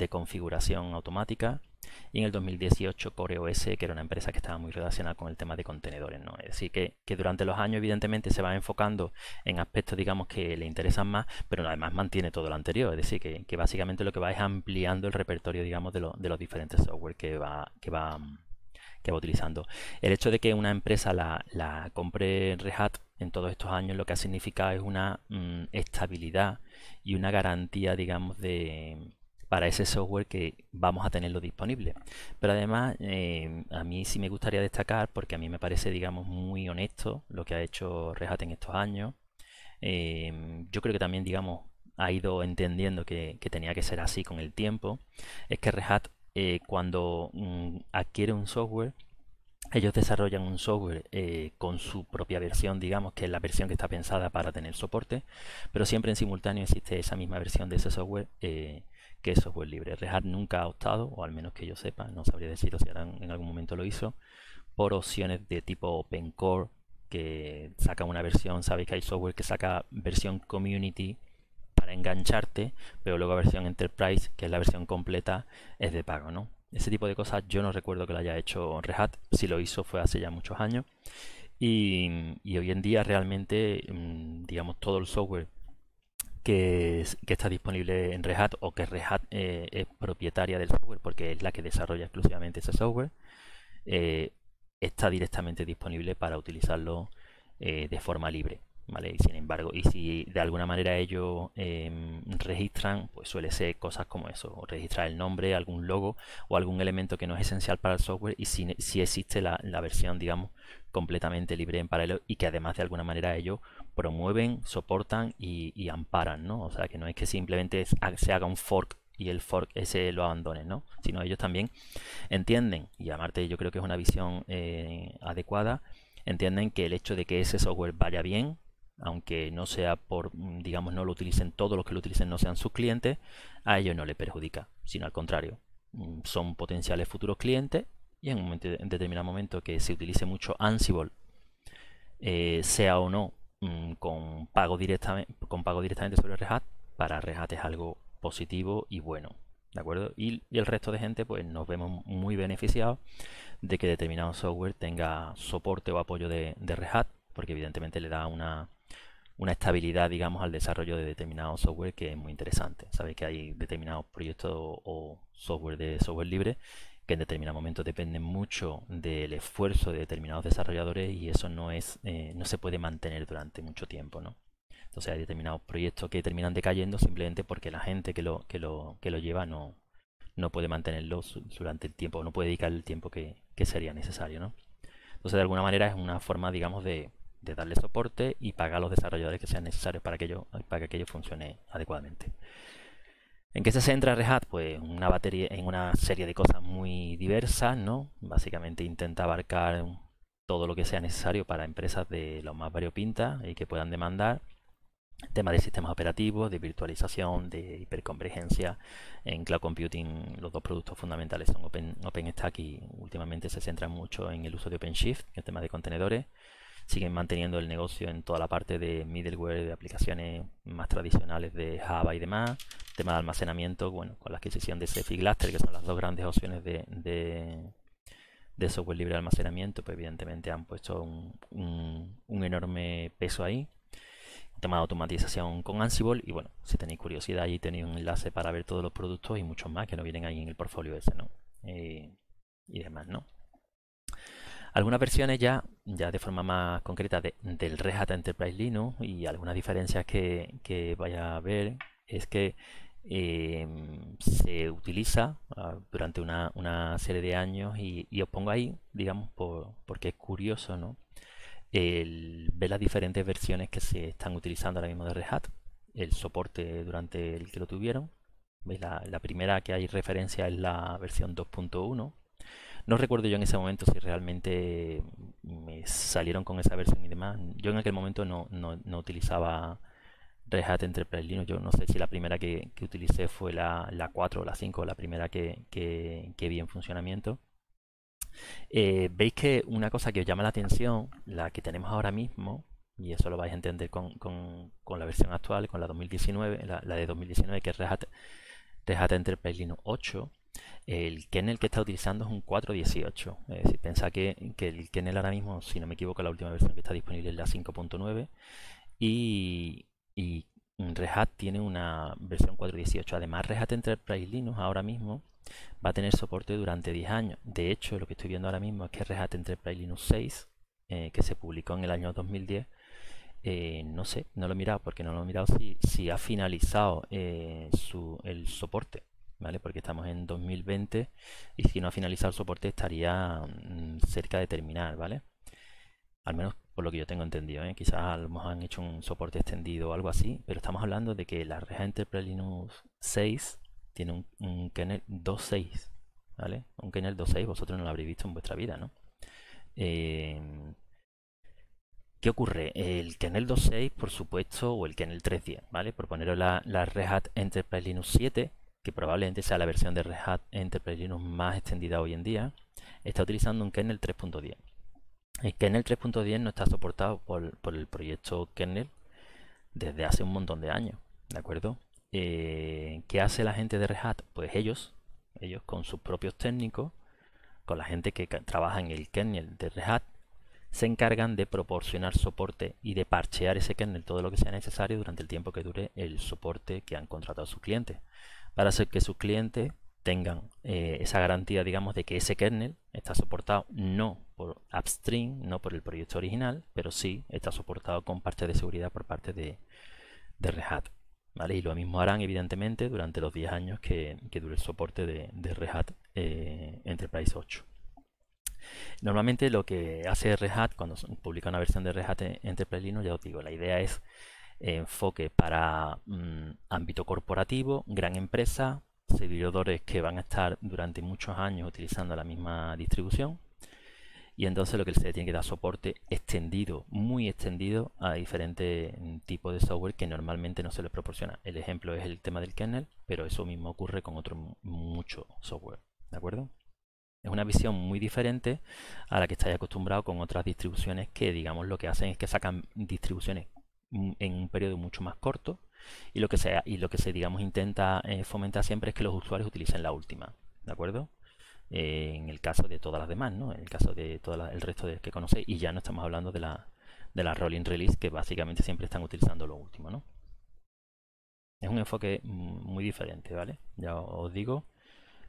configuración automática, y en el 2018 CoreOS, que era una empresa que estaba muy relacionada con el tema de contenedores. ¿no? Es decir, que, durante los años evidentemente se va enfocando en aspectos, digamos, que le interesan más, pero además mantiene todo lo anterior. Es decir, que, básicamente lo que va es ampliando el repertorio, digamos, de, los diferentes software que va... Que va mm, va utilizando. El hecho de que una empresa la, la compre Red Hat en todos estos años lo que ha significado es una mm, estabilidad y una garantía, digamos, de, para ese software que vamos a tenerlo disponible. Pero además, eh, a mí sí me gustaría destacar, porque a mí me parece, digamos, muy honesto lo que ha hecho Red en estos años. Eh, yo creo que también, digamos, ha ido entendiendo que, tenía que ser así con el tiempo. Es que Red eh, cuando mm, adquiere un software, ellos desarrollan un software con su propia versión, digamos, que es la versión que está pensada para tener soporte, pero siempre en simultáneo existe esa misma versión de ese software que es software libre. Hat nunca ha optado, o al menos que yo sepa, no sabría decirlo si en algún momento lo hizo, por opciones de tipo open core, que saca una versión, sabéis que hay software que saca versión community para engancharte, pero luego versión enterprise, que es la versión completa, es de pago, ¿no? Ese tipo de cosas yo no recuerdo que lo haya hecho Rehat, si lo hizo fue hace ya muchos años. Y, y hoy en día realmente, mm, digamos, todo el software que, que, está disponible en Red Hat o que Red Hat eh, es propietaria del software porque es la que desarrolla exclusivamente ese software, eh, está directamente disponible para utilizarlo eh, de forma libre. Y sin embargo, y si de alguna manera ellos em, registran, pues suele ser cosas como eso, registrar el nombre, algún logo o algún elemento que no es esencial para el software y si, existe la, la versión, digamos, completamente libre en paralelo y que además de alguna manera ellos promueven, soportan y, amparan, ¿no? O sea, que no es que simplemente se haga un fork y el fork ese lo abandone, ¿no? Sino ellos también entienden, y aparte yo creo que es una visión eh, adecuada, entienden que el hecho de que ese software vaya bien, aunque no sea por, mm, digamos, no lo utilicen todos los que lo utilicen no sean sus clientes, a ellos no les perjudica, sino al contrario, mm, son potenciales futuros clientes y en un determinado momento que se utilice mucho Ansible, eh, sea o no Mm, con, pago directamente, con pago directamente sobre Rehat, para Rehat es algo positivo y bueno. ¿De acuerdo? Y, el resto de gente, pues nos vemos muy beneficiados de que determinado software tenga soporte o apoyo de, de Rehat, porque evidentemente le da una, una estabilidad, digamos, al desarrollo de determinado software que es muy interesante. Sabéis que hay determinados proyectos o software de software libre que en determinado momento dependen mucho del esfuerzo de determinados desarrolladores y eso no, es, eh, no se puede mantener durante mucho tiempo. ¿no? Entonces hay determinados proyectos que terminan decayendo simplemente porque la gente que lo, que lo, que lo lleva no, no puede mantenerlo durante el tiempo, no puede dedicar el tiempo que, sería necesario. ¿no? Entonces de alguna manera es una forma, digamos, de, darle soporte y pagar a los desarrolladores que sean necesarios para que ello, para que aquello funcione adecuadamente. ¿En qué se centra Red Pues en una serie de cosas muy diversas, ¿no? Básicamente intenta abarcar todo lo que sea necesario para empresas de los más variopintas y que puedan demandar temas de sistemas operativos, de virtualización, de hiperconvergencia. En cloud computing los dos productos fundamentales son OpenStack y últimamente se centra mucho en el uso de OpenShift, el tema de contenedores siguen manteniendo el negocio en toda la parte de middleware, de aplicaciones más tradicionales de Java y demás, tema de almacenamiento, bueno, con la adquisición de Ceph y que son las dos grandes opciones de, de, software libre de almacenamiento, pues evidentemente han puesto un, un, enorme peso ahí tema de automatización con Ansible y bueno, si tenéis curiosidad ahí tenéis un enlace para ver todos los productos y muchos más que no vienen ahí en el portfolio ese, ¿no? Eh, y demás, ¿no? Algunas versiones ya, ya de forma más concreta del Red Hat Enterprise Linux y algunas diferencias que, que vaya a ver es que em, se utiliza ah, durante una, serie de años y, os pongo ahí, digamos, porque es curioso, ¿no? ver las diferentes versiones que se están utilizando ahora mismo de Red Hat, el soporte durante el que lo tuvieron. La, la primera que hay referencia es la versión 2.1 no recuerdo yo en ese momento si realmente me salieron con esa versión y demás. Yo en aquel momento no, utilizaba Red Enterprise Linux. Yo no sé si la primera que, que utilicé fue la, 4 o la 5, la primera que, que, vi en funcionamiento. Eh, veis que una cosa que os llama la atención, la que tenemos ahora mismo, y eso lo vais a entender con, la versión actual, con la 2019, la, de 2019, que es Red Enterprise Linux 8, el kernel que está utilizando es un 4.18. Es decir, que, que, el kernel ahora mismo, si no me equivoco, la última versión que está disponible es la 5.9. Y, y Hat tiene una versión 4.18. Además, Red Hat Enterprise Linux ahora mismo va a tener soporte durante 10 años. De hecho, lo que estoy viendo ahora mismo es que Red Hat Enterprise Linux 6, eh, que se publicó en el año 2010, eh, no sé, no lo he mirado porque no lo he mirado si, si ha finalizado eh, su, el soporte ¿vale? Porque estamos en 2020 y si no ha finalizado el soporte estaría mm, cerca de terminar, ¿vale? Al menos por lo que yo tengo entendido, ¿eh? quizás a han hecho un soporte extendido o algo así, pero estamos hablando de que la red Enterprise Linux 6 tiene un, kernel 2.6, ¿vale? Un kernel 2.6 vosotros no lo habréis visto en vuestra vida, ¿no? Eh, ¿Qué ocurre? El kernel 2.6, por supuesto, o el kernel 3.10, ¿vale? Por poneros la, la Red Hat Enterprise Linux 7, que probablemente sea la versión de Red Hat Enterprise Linux más extendida hoy en día, está utilizando un kernel 3.10. El kernel 3.10 no está soportado por, el proyecto kernel desde hace un montón de años, ¿de acuerdo? Eh, ¿Qué hace la gente de Red Hat? Pues ellos, ellos con sus propios técnicos, con la gente que trabaja en el kernel de Red Hat, se encargan de proporcionar soporte y de parchear ese kernel todo lo que sea necesario durante el tiempo que dure el soporte que han contratado sus clientes para hacer que sus clientes tengan eh, esa garantía, digamos, de que ese kernel está soportado no por upstream, no por el proyecto original, pero sí está soportado con parte de seguridad por parte de, de Red Hat. ¿vale? Y lo mismo harán, evidentemente, durante los 10 años que, dure el soporte de, de Red Hat eh, Enterprise 8. Normalmente lo que hace Red Hat cuando publica una versión de Red Hat Enterprise Linux, ya os digo, la idea es enfoque para mm, ámbito corporativo, gran empresa, servidores que van a estar durante muchos años utilizando la misma distribución. Y entonces lo que se tiene que dar soporte extendido, muy extendido, a diferentes mm, tipos de software que normalmente no se les proporciona. El ejemplo es el tema del kernel, pero eso mismo ocurre con otro mucho software. ¿De acuerdo? Es una visión muy diferente a la que estáis acostumbrados con otras distribuciones que, digamos, lo que hacen es que sacan distribuciones en un periodo mucho más corto y lo que se, y lo que se digamos, intenta eh, fomentar siempre es que los usuarios utilicen la última, ¿de acuerdo? Eh, en el caso de todas las demás, ¿no? En el caso de todo el resto de que conocéis y ya no estamos hablando de la, de la rolling release que básicamente siempre están utilizando lo último, ¿no? Es un enfoque mm, muy diferente, ¿vale? Ya os digo.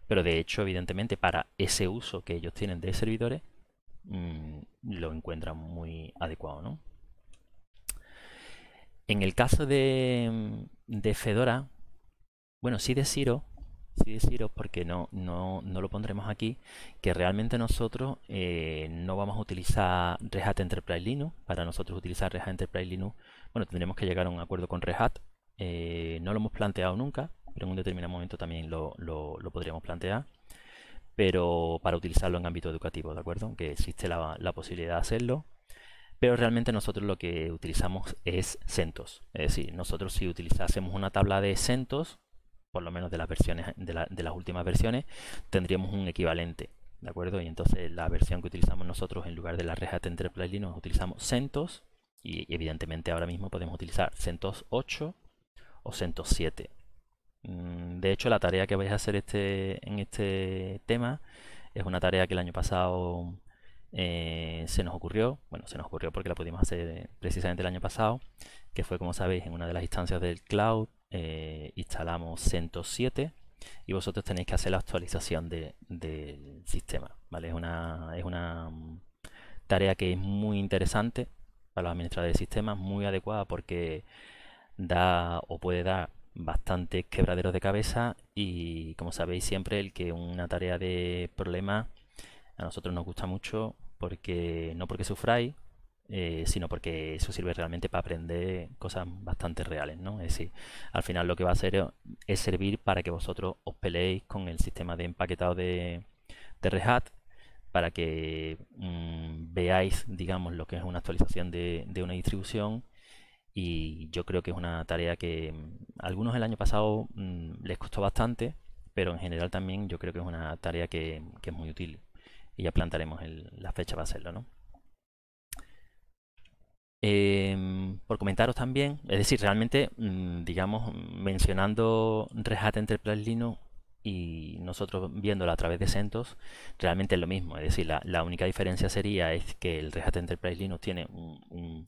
Pero de hecho, evidentemente, para ese uso que ellos tienen de servidores, mm, lo encuentran muy adecuado, ¿no? En el caso de, mm, Fedora, bueno, sí de sí deciros, porque no, no, lo pondremos aquí, que realmente nosotros eh, no vamos a utilizar Red Hat Enterprise Linux. Para nosotros utilizar Red Enterprise Linux, bueno, tendremos que llegar a un acuerdo con Red Hat. Eh, no lo hemos planteado nunca, pero en un determinado momento también lo, podríamos plantear. Pero para utilizarlo en ámbito educativo, ¿de acuerdo? Que existe la posibilidad de hacerlo pero realmente nosotros lo que utilizamos es CentOS. Es decir, nosotros si utilizásemos una tabla de CentOS, por lo menos de las versiones las últimas versiones, tendríamos un equivalente. ¿De acuerdo? Y entonces la versión que utilizamos nosotros en lugar de la Red Hat Enterprise Linux utilizamos CentOS y evidentemente ahora mismo podemos utilizar CentOS 8 o CentOS 7. Mm, de hecho, la tarea que vais a hacer este, en este tema es una tarea que el año pasado eh, se nos ocurrió, bueno, se nos ocurrió porque la pudimos hacer eh, precisamente el año pasado, que fue, como sabéis, en una de las instancias del cloud, eh, instalamos CentOS 7 y vosotros tenéis que hacer la actualización del sistema, ¿vale? Es una, es una mm, tarea que es muy interesante para los administradores de sistemas, muy adecuada porque da o puede dar bastantes quebraderos de cabeza y como sabéis siempre el que una tarea de problema a nosotros nos gusta mucho porque no porque sufráis, eh, sino porque eso sirve realmente para aprender cosas bastante reales, ¿no? Es decir, al final lo que va a hacer es, servir para que vosotros os peleéis con el sistema de empaquetado de, de Hat para que mm, veáis, digamos, lo que es una actualización de, una distribución. Y yo creo que es una tarea que a mm, algunos el año pasado mm, les costó bastante, pero en general también yo creo que es una tarea que es muy útil y ya plantaremos el, la fecha para hacerlo, ¿no? Em, por comentaros también, es decir, realmente, mm, digamos, mencionando Red Enterprise Linux y nosotros viéndolo a través de CentOS, realmente es lo mismo. Es decir, la, única diferencia sería es que el Red Enterprise Linux tiene un,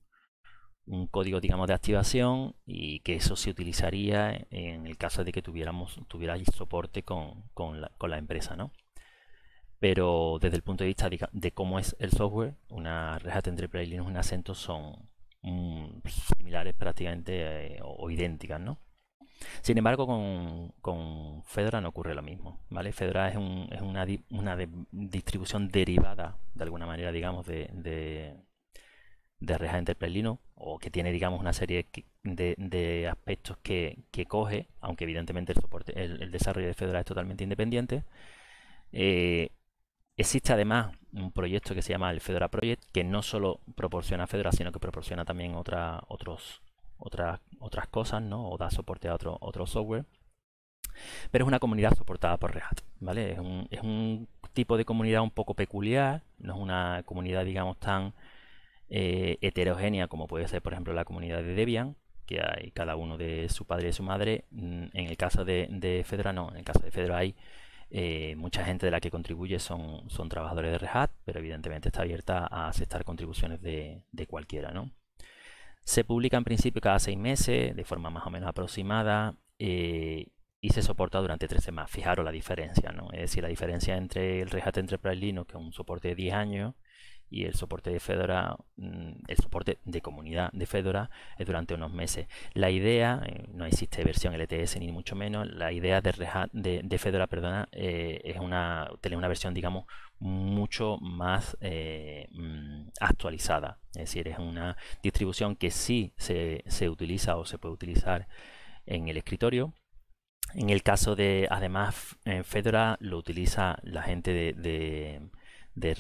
código, digamos, de activación y que eso se utilizaría en el caso de que tuviéramos tuvierais soporte con, con la empresa, ¿no? pero desde el punto de vista de, cómo es el software, una Red Hat y un acento son mm, similares prácticamente eh, o, idénticas, ¿no? Sin embargo, con, con, Fedora no ocurre lo mismo, ¿vale? Fedora es, una, distribución derivada, de alguna manera, digamos, de, de, de Red Enterprise Linux, o que tiene, digamos, una serie de, aspectos que, coge, aunque evidentemente el, soporte, desarrollo de Fedora es totalmente independiente, eh, Existe además un proyecto que se llama el Fedora Project, que no solo proporciona Fedora, sino que proporciona también otra, otros, otras, otras cosas, ¿no? O da soporte a otro, otro software. Pero es una comunidad soportada por React, ¿vale? Es un, tipo de comunidad un poco peculiar, no es una comunidad, digamos, tan eh, heterogénea como puede ser, por ejemplo, la comunidad de Debian, que hay cada uno de su padre y su madre. Mm, en el caso de Fedora, no, en el caso de Fedora hay eh, mucha gente de la que contribuye son, trabajadores de Red Hat, pero evidentemente está abierta a aceptar contribuciones de, cualquiera. Se publica en principio cada seis meses, de forma más o menos aproximada, eh, y se soporta durante tres semanas. Fijaros la diferencia, ¿no? Es decir, la diferencia entre el Red Hat Enterprise Linux, que es un soporte de 10 años, y el soporte de Fedora, mm, el soporte de comunidad de Fedora es durante unos meses. La idea, eh, no existe versión LTS ni mucho menos, la idea de, de, Fedora perdona, eh, es una, tener una versión, digamos, mucho más eh, mm, actualizada. Es decir, es una distribución que sí se, utiliza o se puede utilizar en el escritorio, en el caso de, además, en Fedora lo utiliza la gente de, de, de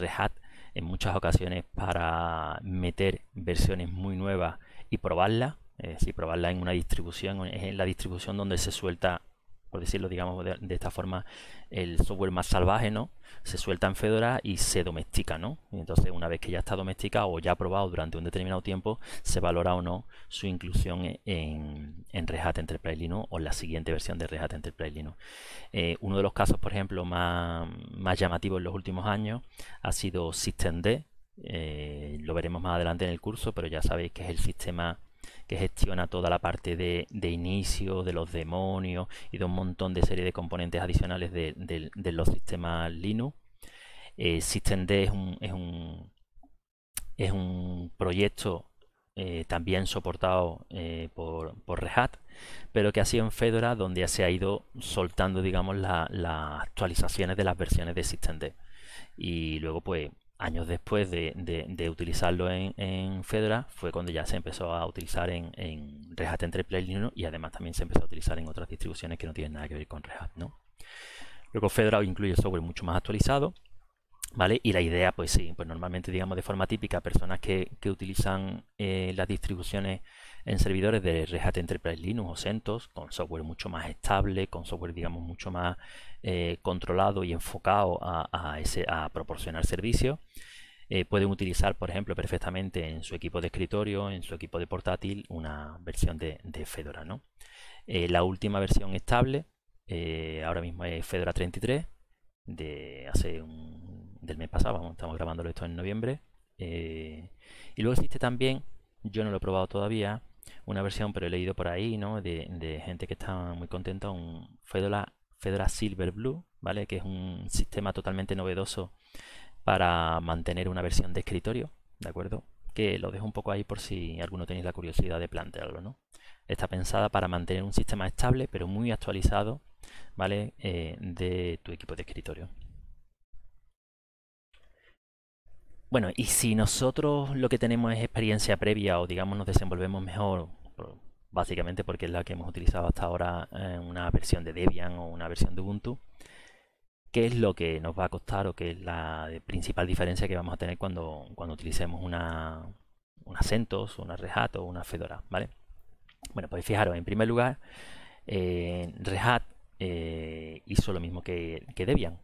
muchas ocasiones para meter versiones muy nuevas y probarla Es probarla en una distribución, en la distribución donde se suelta por decirlo, digamos, de, esta forma, el software más salvaje, ¿no? Se suelta en Fedora y se domestica, ¿no? Y entonces, una vez que ya está domesticado o ya probado durante un determinado tiempo, se valora o no su inclusión e, en, en Red Enterprise Linux o en la siguiente versión de Red Hat Enterprise Linux. Eh, uno de los casos, por ejemplo, más, más llamativos en los últimos años ha sido SystemD. Eh, lo veremos más adelante en el curso, pero ya sabéis que es el sistema que gestiona toda la parte de, inicio, de los demonios y de un montón de serie de componentes adicionales de, los sistemas Linux. Eh, systemd es un, es un, proyecto eh, también soportado eh, por, por pero que ha sido en Fedora donde se ha ido soltando, digamos, las actualizaciones de las versiones de Systemd. Y luego, pues, años después de, utilizarlo en, Fedora, fue cuando ya se empezó a utilizar en, en Red Hat Enterprise Linux y además también se empezó a utilizar en otras distribuciones que no tienen nada que ver con Red Hat, ¿no? Luego Fedora incluye software mucho más actualizado, ¿vale? Y la idea, pues sí, pues normalmente, digamos, de forma típica, personas que, utilizan eh, las distribuciones en servidores de Red Hat Enterprise Linux o CentOS, con software mucho más estable, con software, digamos, mucho más eh, controlado y enfocado a, proporcionar servicios. Eh, pueden utilizar, por ejemplo, perfectamente en su equipo de escritorio, en su equipo de portátil, una versión de, Fedora. ¿no? Eh, la última versión estable, ahora mismo es Fedora 33, de hace un, del mes pasado, estamos grabándolo esto en noviembre. y luego existe también, yo no lo he probado todavía, una versión, pero he leído por ahí, ¿no? De, gente que está muy contenta, un Fedora, Fedora Silver Blue, ¿vale? Que es un sistema totalmente novedoso para mantener una versión de escritorio, ¿de acuerdo? Que lo dejo un poco ahí por si alguno tenéis la curiosidad de plantearlo, ¿no? Está pensada para mantener un sistema estable, pero muy actualizado, ¿vale? Eh, de tu equipo de escritorio. Bueno, y si nosotros lo que tenemos es experiencia previa o digamos nos desenvolvemos mejor básicamente porque es la que hemos utilizado hasta ahora en una versión de Debian o una versión de Ubuntu. ¿Qué es lo que nos va a costar o qué es la principal diferencia que vamos a tener cuando, cuando utilicemos una, CentOS, una Red Hat o una Fedora? ¿vale? Bueno, pues fijaros, en primer lugar, eh, Red Hat eh, hizo lo mismo que, Debian.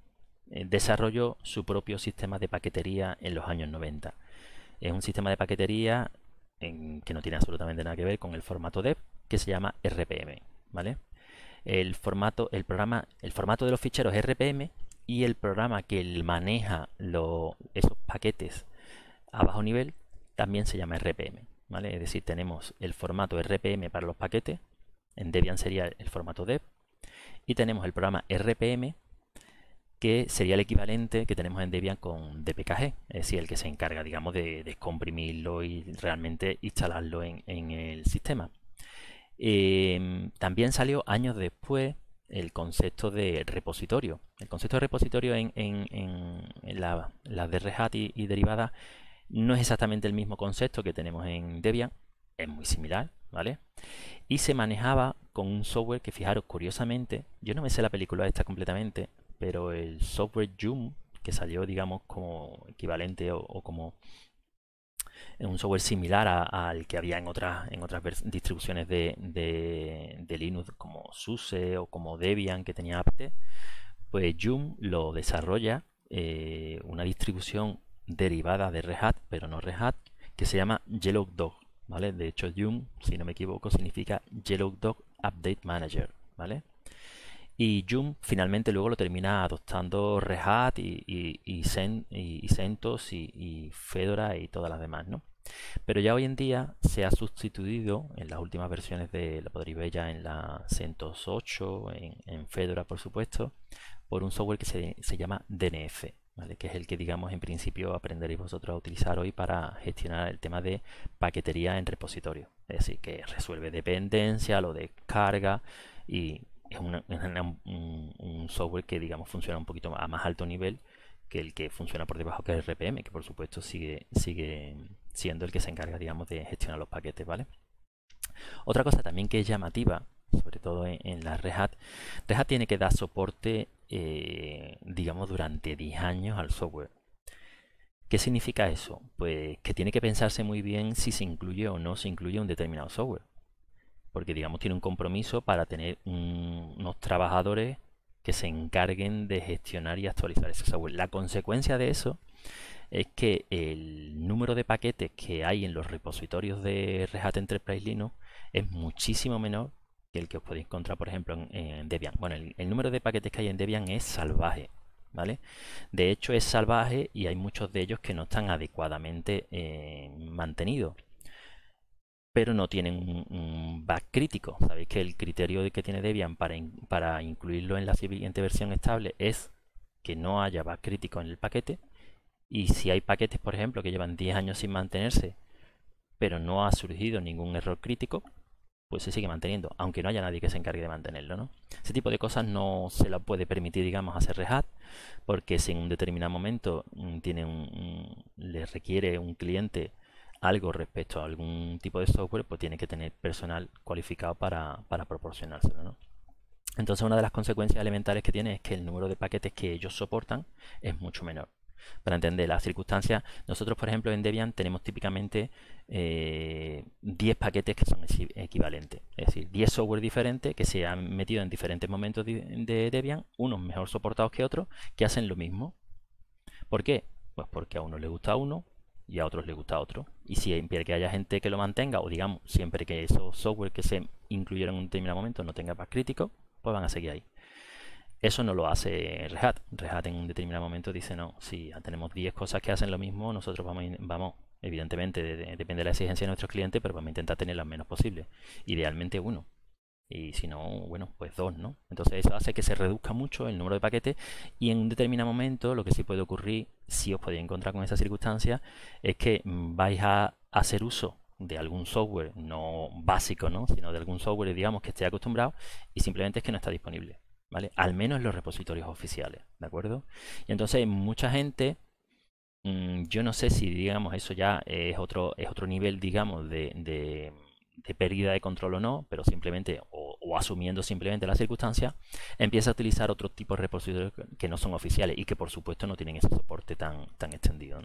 Eh, desarrolló su propio sistema de paquetería en los años 90. Es un sistema de paquetería que no tiene absolutamente nada que ver con el formato DEP que se llama RPM, ¿vale? El formato, el programa, el formato de los ficheros RPM y el programa que maneja los esos paquetes a bajo nivel también se llama RPM, ¿vale? Es decir, tenemos el formato RPM para los paquetes, en Debian sería el formato dev, y tenemos el programa RPM que sería el equivalente que tenemos en Debian con DPKG, es decir, el que se encarga, digamos, de descomprimirlo y realmente instalarlo en, el sistema. Em, también salió años después el concepto de repositorio. El concepto de repositorio en, la, de Red Hat y, derivada no es exactamente el mismo concepto que tenemos en Debian, es muy similar, ¿vale? Y se manejaba con un software que, fijaros, curiosamente, yo no me sé la película esta completamente, pero el software Joom, que salió, digamos, como equivalente o, como un software similar al que había en otras, en otras distribuciones de, Linux, como SUSE o como Debian, que tenía apte, pues Joom lo desarrolla eh, una distribución derivada de Red pero no Red que se llama Yellow Dog, ¿vale? De hecho, Joom, si no me equivoco, significa Yellow Dog Update Manager, ¿vale? Y Joom finalmente luego lo termina adoptando Rehat y, y, y, CentOS y, Fedora y todas las demás, ¿no? Pero ya hoy en día se ha sustituido en las últimas versiones de, la podréis ver ya en la CentOS 8, en, Fedora por supuesto, por un software que se, llama DNF, que es el que digamos en principio aprenderéis vosotros a utilizar hoy para gestionar el tema de paquetería en repositorio. Es decir, que resuelve dependencia, lo descarga y es un, software que digamos funciona un poquito a más alto nivel que el que funciona por debajo que es RPM, que por supuesto sigue, sigue siendo el que se encarga digamos de gestionar los paquetes, ¿vale? Otra cosa también que es llamativa, sobre todo en, la Red Hat, Red Hat tiene que dar soporte eh, digamos durante 10 años al software. ¿Qué significa eso? Pues que tiene que pensarse muy bien si se incluye o no se incluye un determinado software porque digamos tiene un compromiso para tener unos trabajadores que se encarguen de gestionar y actualizar ese software. La consecuencia de eso es que el número de paquetes que hay en los repositorios de Red Enterprise Linux es muchísimo menor que el que os podéis encontrar, por ejemplo, en, Debian. Bueno, el, número de paquetes que hay en Debian es salvaje, ¿vale? De hecho, es salvaje y hay muchos de ellos que no están adecuadamente eh, mantenidos pero no tienen un, back crítico. Sabéis que el criterio que tiene Debian para, para incluirlo en la siguiente versión estable es que no haya back crítico en el paquete. Y si hay paquetes, por ejemplo, que llevan 10 años sin mantenerse, pero no ha surgido ningún error crítico, pues se sigue manteniendo, aunque no haya nadie que se encargue de mantenerlo, ¿no? Ese tipo de cosas no se lo puede permitir, digamos, hacer Rehat, porque si en un determinado momento mm, tiene un, le requiere un cliente algo respecto a algún tipo de software, pues tiene que tener personal cualificado para, para proporcionárselo. Entonces una de las consecuencias elementales que tiene es que el número de paquetes que ellos soportan es mucho menor. Para entender las circunstancias, nosotros por ejemplo en Debian tenemos típicamente 10 eh, paquetes que son equivalentes, es decir, 10 software diferentes que se han metido en diferentes momentos de Debian, unos mejor soportados que otros, que hacen lo mismo. ¿Por qué? Pues porque a uno le gusta a uno, y a otros les gusta otro. Y siempre que haya gente que lo mantenga, o digamos, siempre que esos software que se incluyeron en un determinado momento no tenga más crítico, pues van a seguir ahí. Eso no lo hace Red Hat. Red Hat en un determinado momento dice, no, si tenemos 10 cosas que hacen lo mismo, nosotros vamos, vamos evidentemente, depende de la exigencia de nuestros clientes, pero vamos a intentar tener las menos posibles. Idealmente uno. Y si no, bueno, pues dos, ¿no? Entonces eso hace que se reduzca mucho el número de paquetes y en un determinado momento lo que sí puede ocurrir, si os podéis encontrar con esa circunstancia, es que mm, vais a hacer uso de algún software, no básico, ¿no? Sino de algún software, digamos, que esté acostumbrado y simplemente es que no está disponible, ¿vale? Al menos en los repositorios oficiales, ¿de acuerdo? Y entonces mucha gente mm, yo no sé si digamos eso ya es otro es otro nivel digamos de, de pérdida de control o no, pero simplemente, o, asumiendo simplemente la circunstancia, empieza a utilizar otro tipo de repositorios que no son oficiales y que por supuesto no tienen ese soporte tan, tan extendido.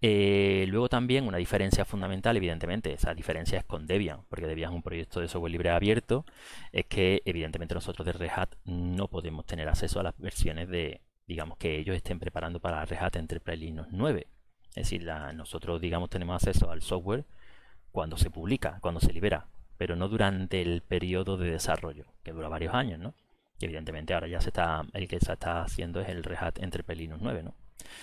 Eh, luego también una diferencia fundamental, evidentemente, esa diferencia es con Debian, porque Debian es un proyecto de software libre abierto, es que evidentemente nosotros de Red Hat no podemos tener acceso a las versiones de, digamos, que ellos estén preparando para Red Hat Enterprise Linux 9. Es decir, nosotros, digamos, tenemos acceso al software cuando se publica, cuando se libera, pero no durante el periodo de desarrollo, que dura varios años, ¿no? Y evidentemente ahora ya se está, el que se está haciendo es el Red Hat Enterprise Linux 9, ¿no?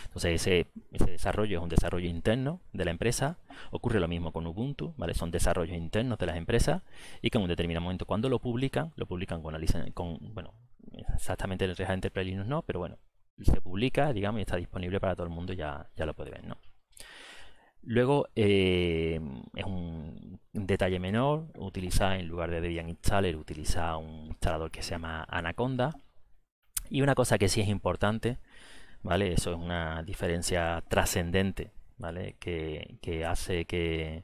Entonces ese, desarrollo es un desarrollo interno de la empresa. Ocurre lo mismo con Ubuntu, ¿vale? Son desarrollos internos de las empresas y que en un determinado momento cuando lo publican, lo publican con con, bueno, exactamente el Red Hat Enterprise Linux no, pero bueno, se publica, digamos, y está disponible para todo el mundo, ya, ya lo puede ver, ¿no? Luego eh, es un detalle menor, utiliza en lugar de Debian Installer, utiliza un instalador que se llama Anaconda. Y una cosa que sí es importante, ¿vale? Eso es una diferencia trascendente, ¿vale? Que, hace que,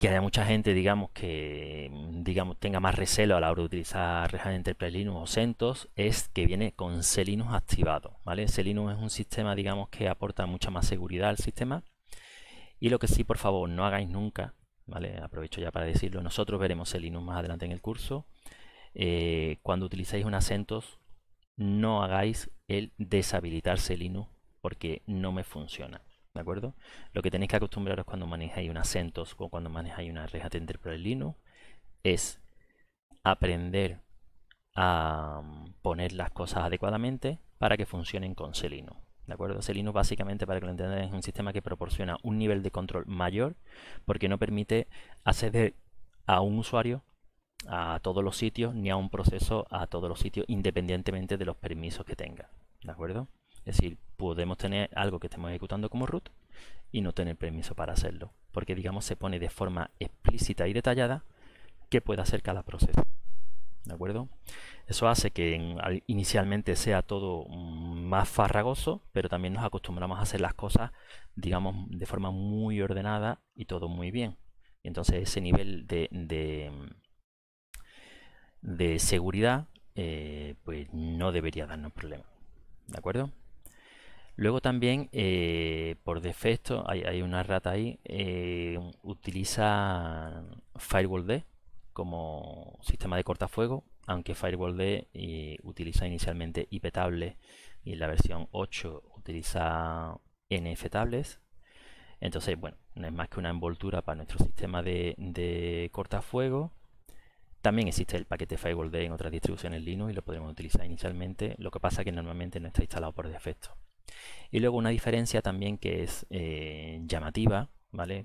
que haya mucha gente, digamos, que digamos, tenga más recelo a la hora de utilizar Red Hat Enterprise Linux o CentOS, es que viene con SELinux activado, ¿vale? SELinux es un sistema, digamos, que aporta mucha más seguridad al sistema y lo que sí, por favor, no hagáis nunca, ¿vale? Aprovecho ya para decirlo, nosotros veremos el más adelante en el curso. Eh, cuando utilicéis un acentos, no hagáis el deshabilitar Linux porque no me funciona. ¿De acuerdo? Lo que tenéis que acostumbraros cuando manejáis un acentos o cuando manejáis una red atender por el Linux es aprender a mm, poner las cosas adecuadamente para que funcionen con Selinu. ¿De acuerdo? Ese Linux básicamente, para que lo entiendan es un sistema que proporciona un nivel de control mayor porque no permite acceder a un usuario a todos los sitios ni a un proceso a todos los sitios independientemente de los permisos que tenga. ¿De acuerdo? Es decir, podemos tener algo que estemos ejecutando como root y no tener permiso para hacerlo. Porque digamos se pone de forma explícita y detallada qué puede hacer cada proceso. ¿de acuerdo? Eso hace que inicialmente sea todo más farragoso, pero también nos acostumbramos a hacer las cosas, digamos, de forma muy ordenada y todo muy bien. entonces ese nivel de, de, seguridad eh, pues no debería darnos problema ¿de acuerdo? Luego también, eh, por defecto, hay, una rata ahí, eh, utiliza Firewall D, como sistema de cortafuego, aunque Firewall D eh, utiliza inicialmente IP y en la versión 8 utiliza nftables, Entonces, bueno, no es más que una envoltura para nuestro sistema de, cortafuego. También existe el paquete Firewall D en otras distribuciones Linux y lo podemos utilizar inicialmente, lo que pasa es que normalmente no está instalado por defecto. Y luego una diferencia también que es eh, llamativa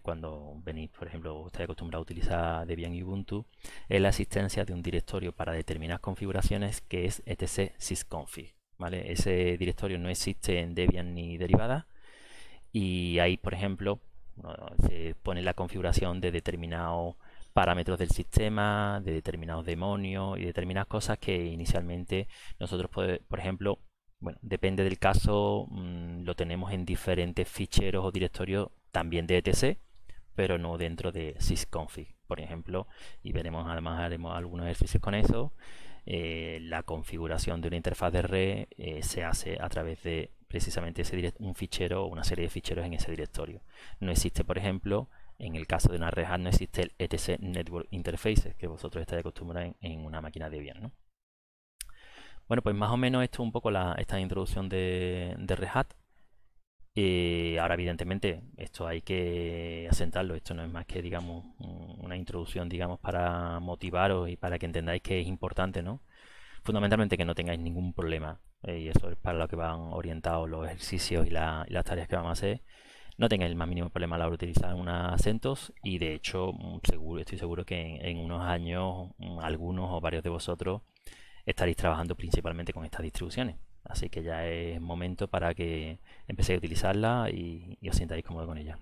cuando venís, por ejemplo, estáis acostumbrado a utilizar Debian y Ubuntu, es la existencia de un directorio para determinadas configuraciones que es etc sysconfig, Ese directorio no existe en Debian ni derivada y ahí, por ejemplo, se pone la configuración de determinados parámetros del sistema, de determinados demonios y determinadas cosas que inicialmente nosotros, por ejemplo, bueno, depende del caso, mm, lo tenemos en diferentes ficheros o directorios también de etc, pero no dentro de sysconfig, por ejemplo, y veremos además haremos algunos ejercicios con eso. Eh, la configuración de una interfaz de red eh, se hace a través de precisamente ese un fichero o una serie de ficheros en ese directorio. No existe, por ejemplo, en el caso de una red no existe el etc Network Interfaces que vosotros estáis acostumbrados en, una máquina de bien. Bueno, pues más o menos esto es un poco esta introducción de, de Red Hat. Y ahora, evidentemente, esto hay que asentarlo. Esto no es más que, digamos, una introducción, digamos, para motivaros y para que entendáis que es importante, ¿no? Fundamentalmente que no tengáis ningún problema. Eh, y eso es para lo que van orientados los ejercicios y, las tareas que vamos a hacer no tengáis el más mínimo problema a la hora de utilizar unos acentos y de hecho mm, seguro, estoy seguro que en, unos años mm, algunos o varios de vosotros estaréis trabajando principalmente con estas distribuciones. Así que ya es momento para que empecéis a utilizarla y, os sintáis cómodos con ella.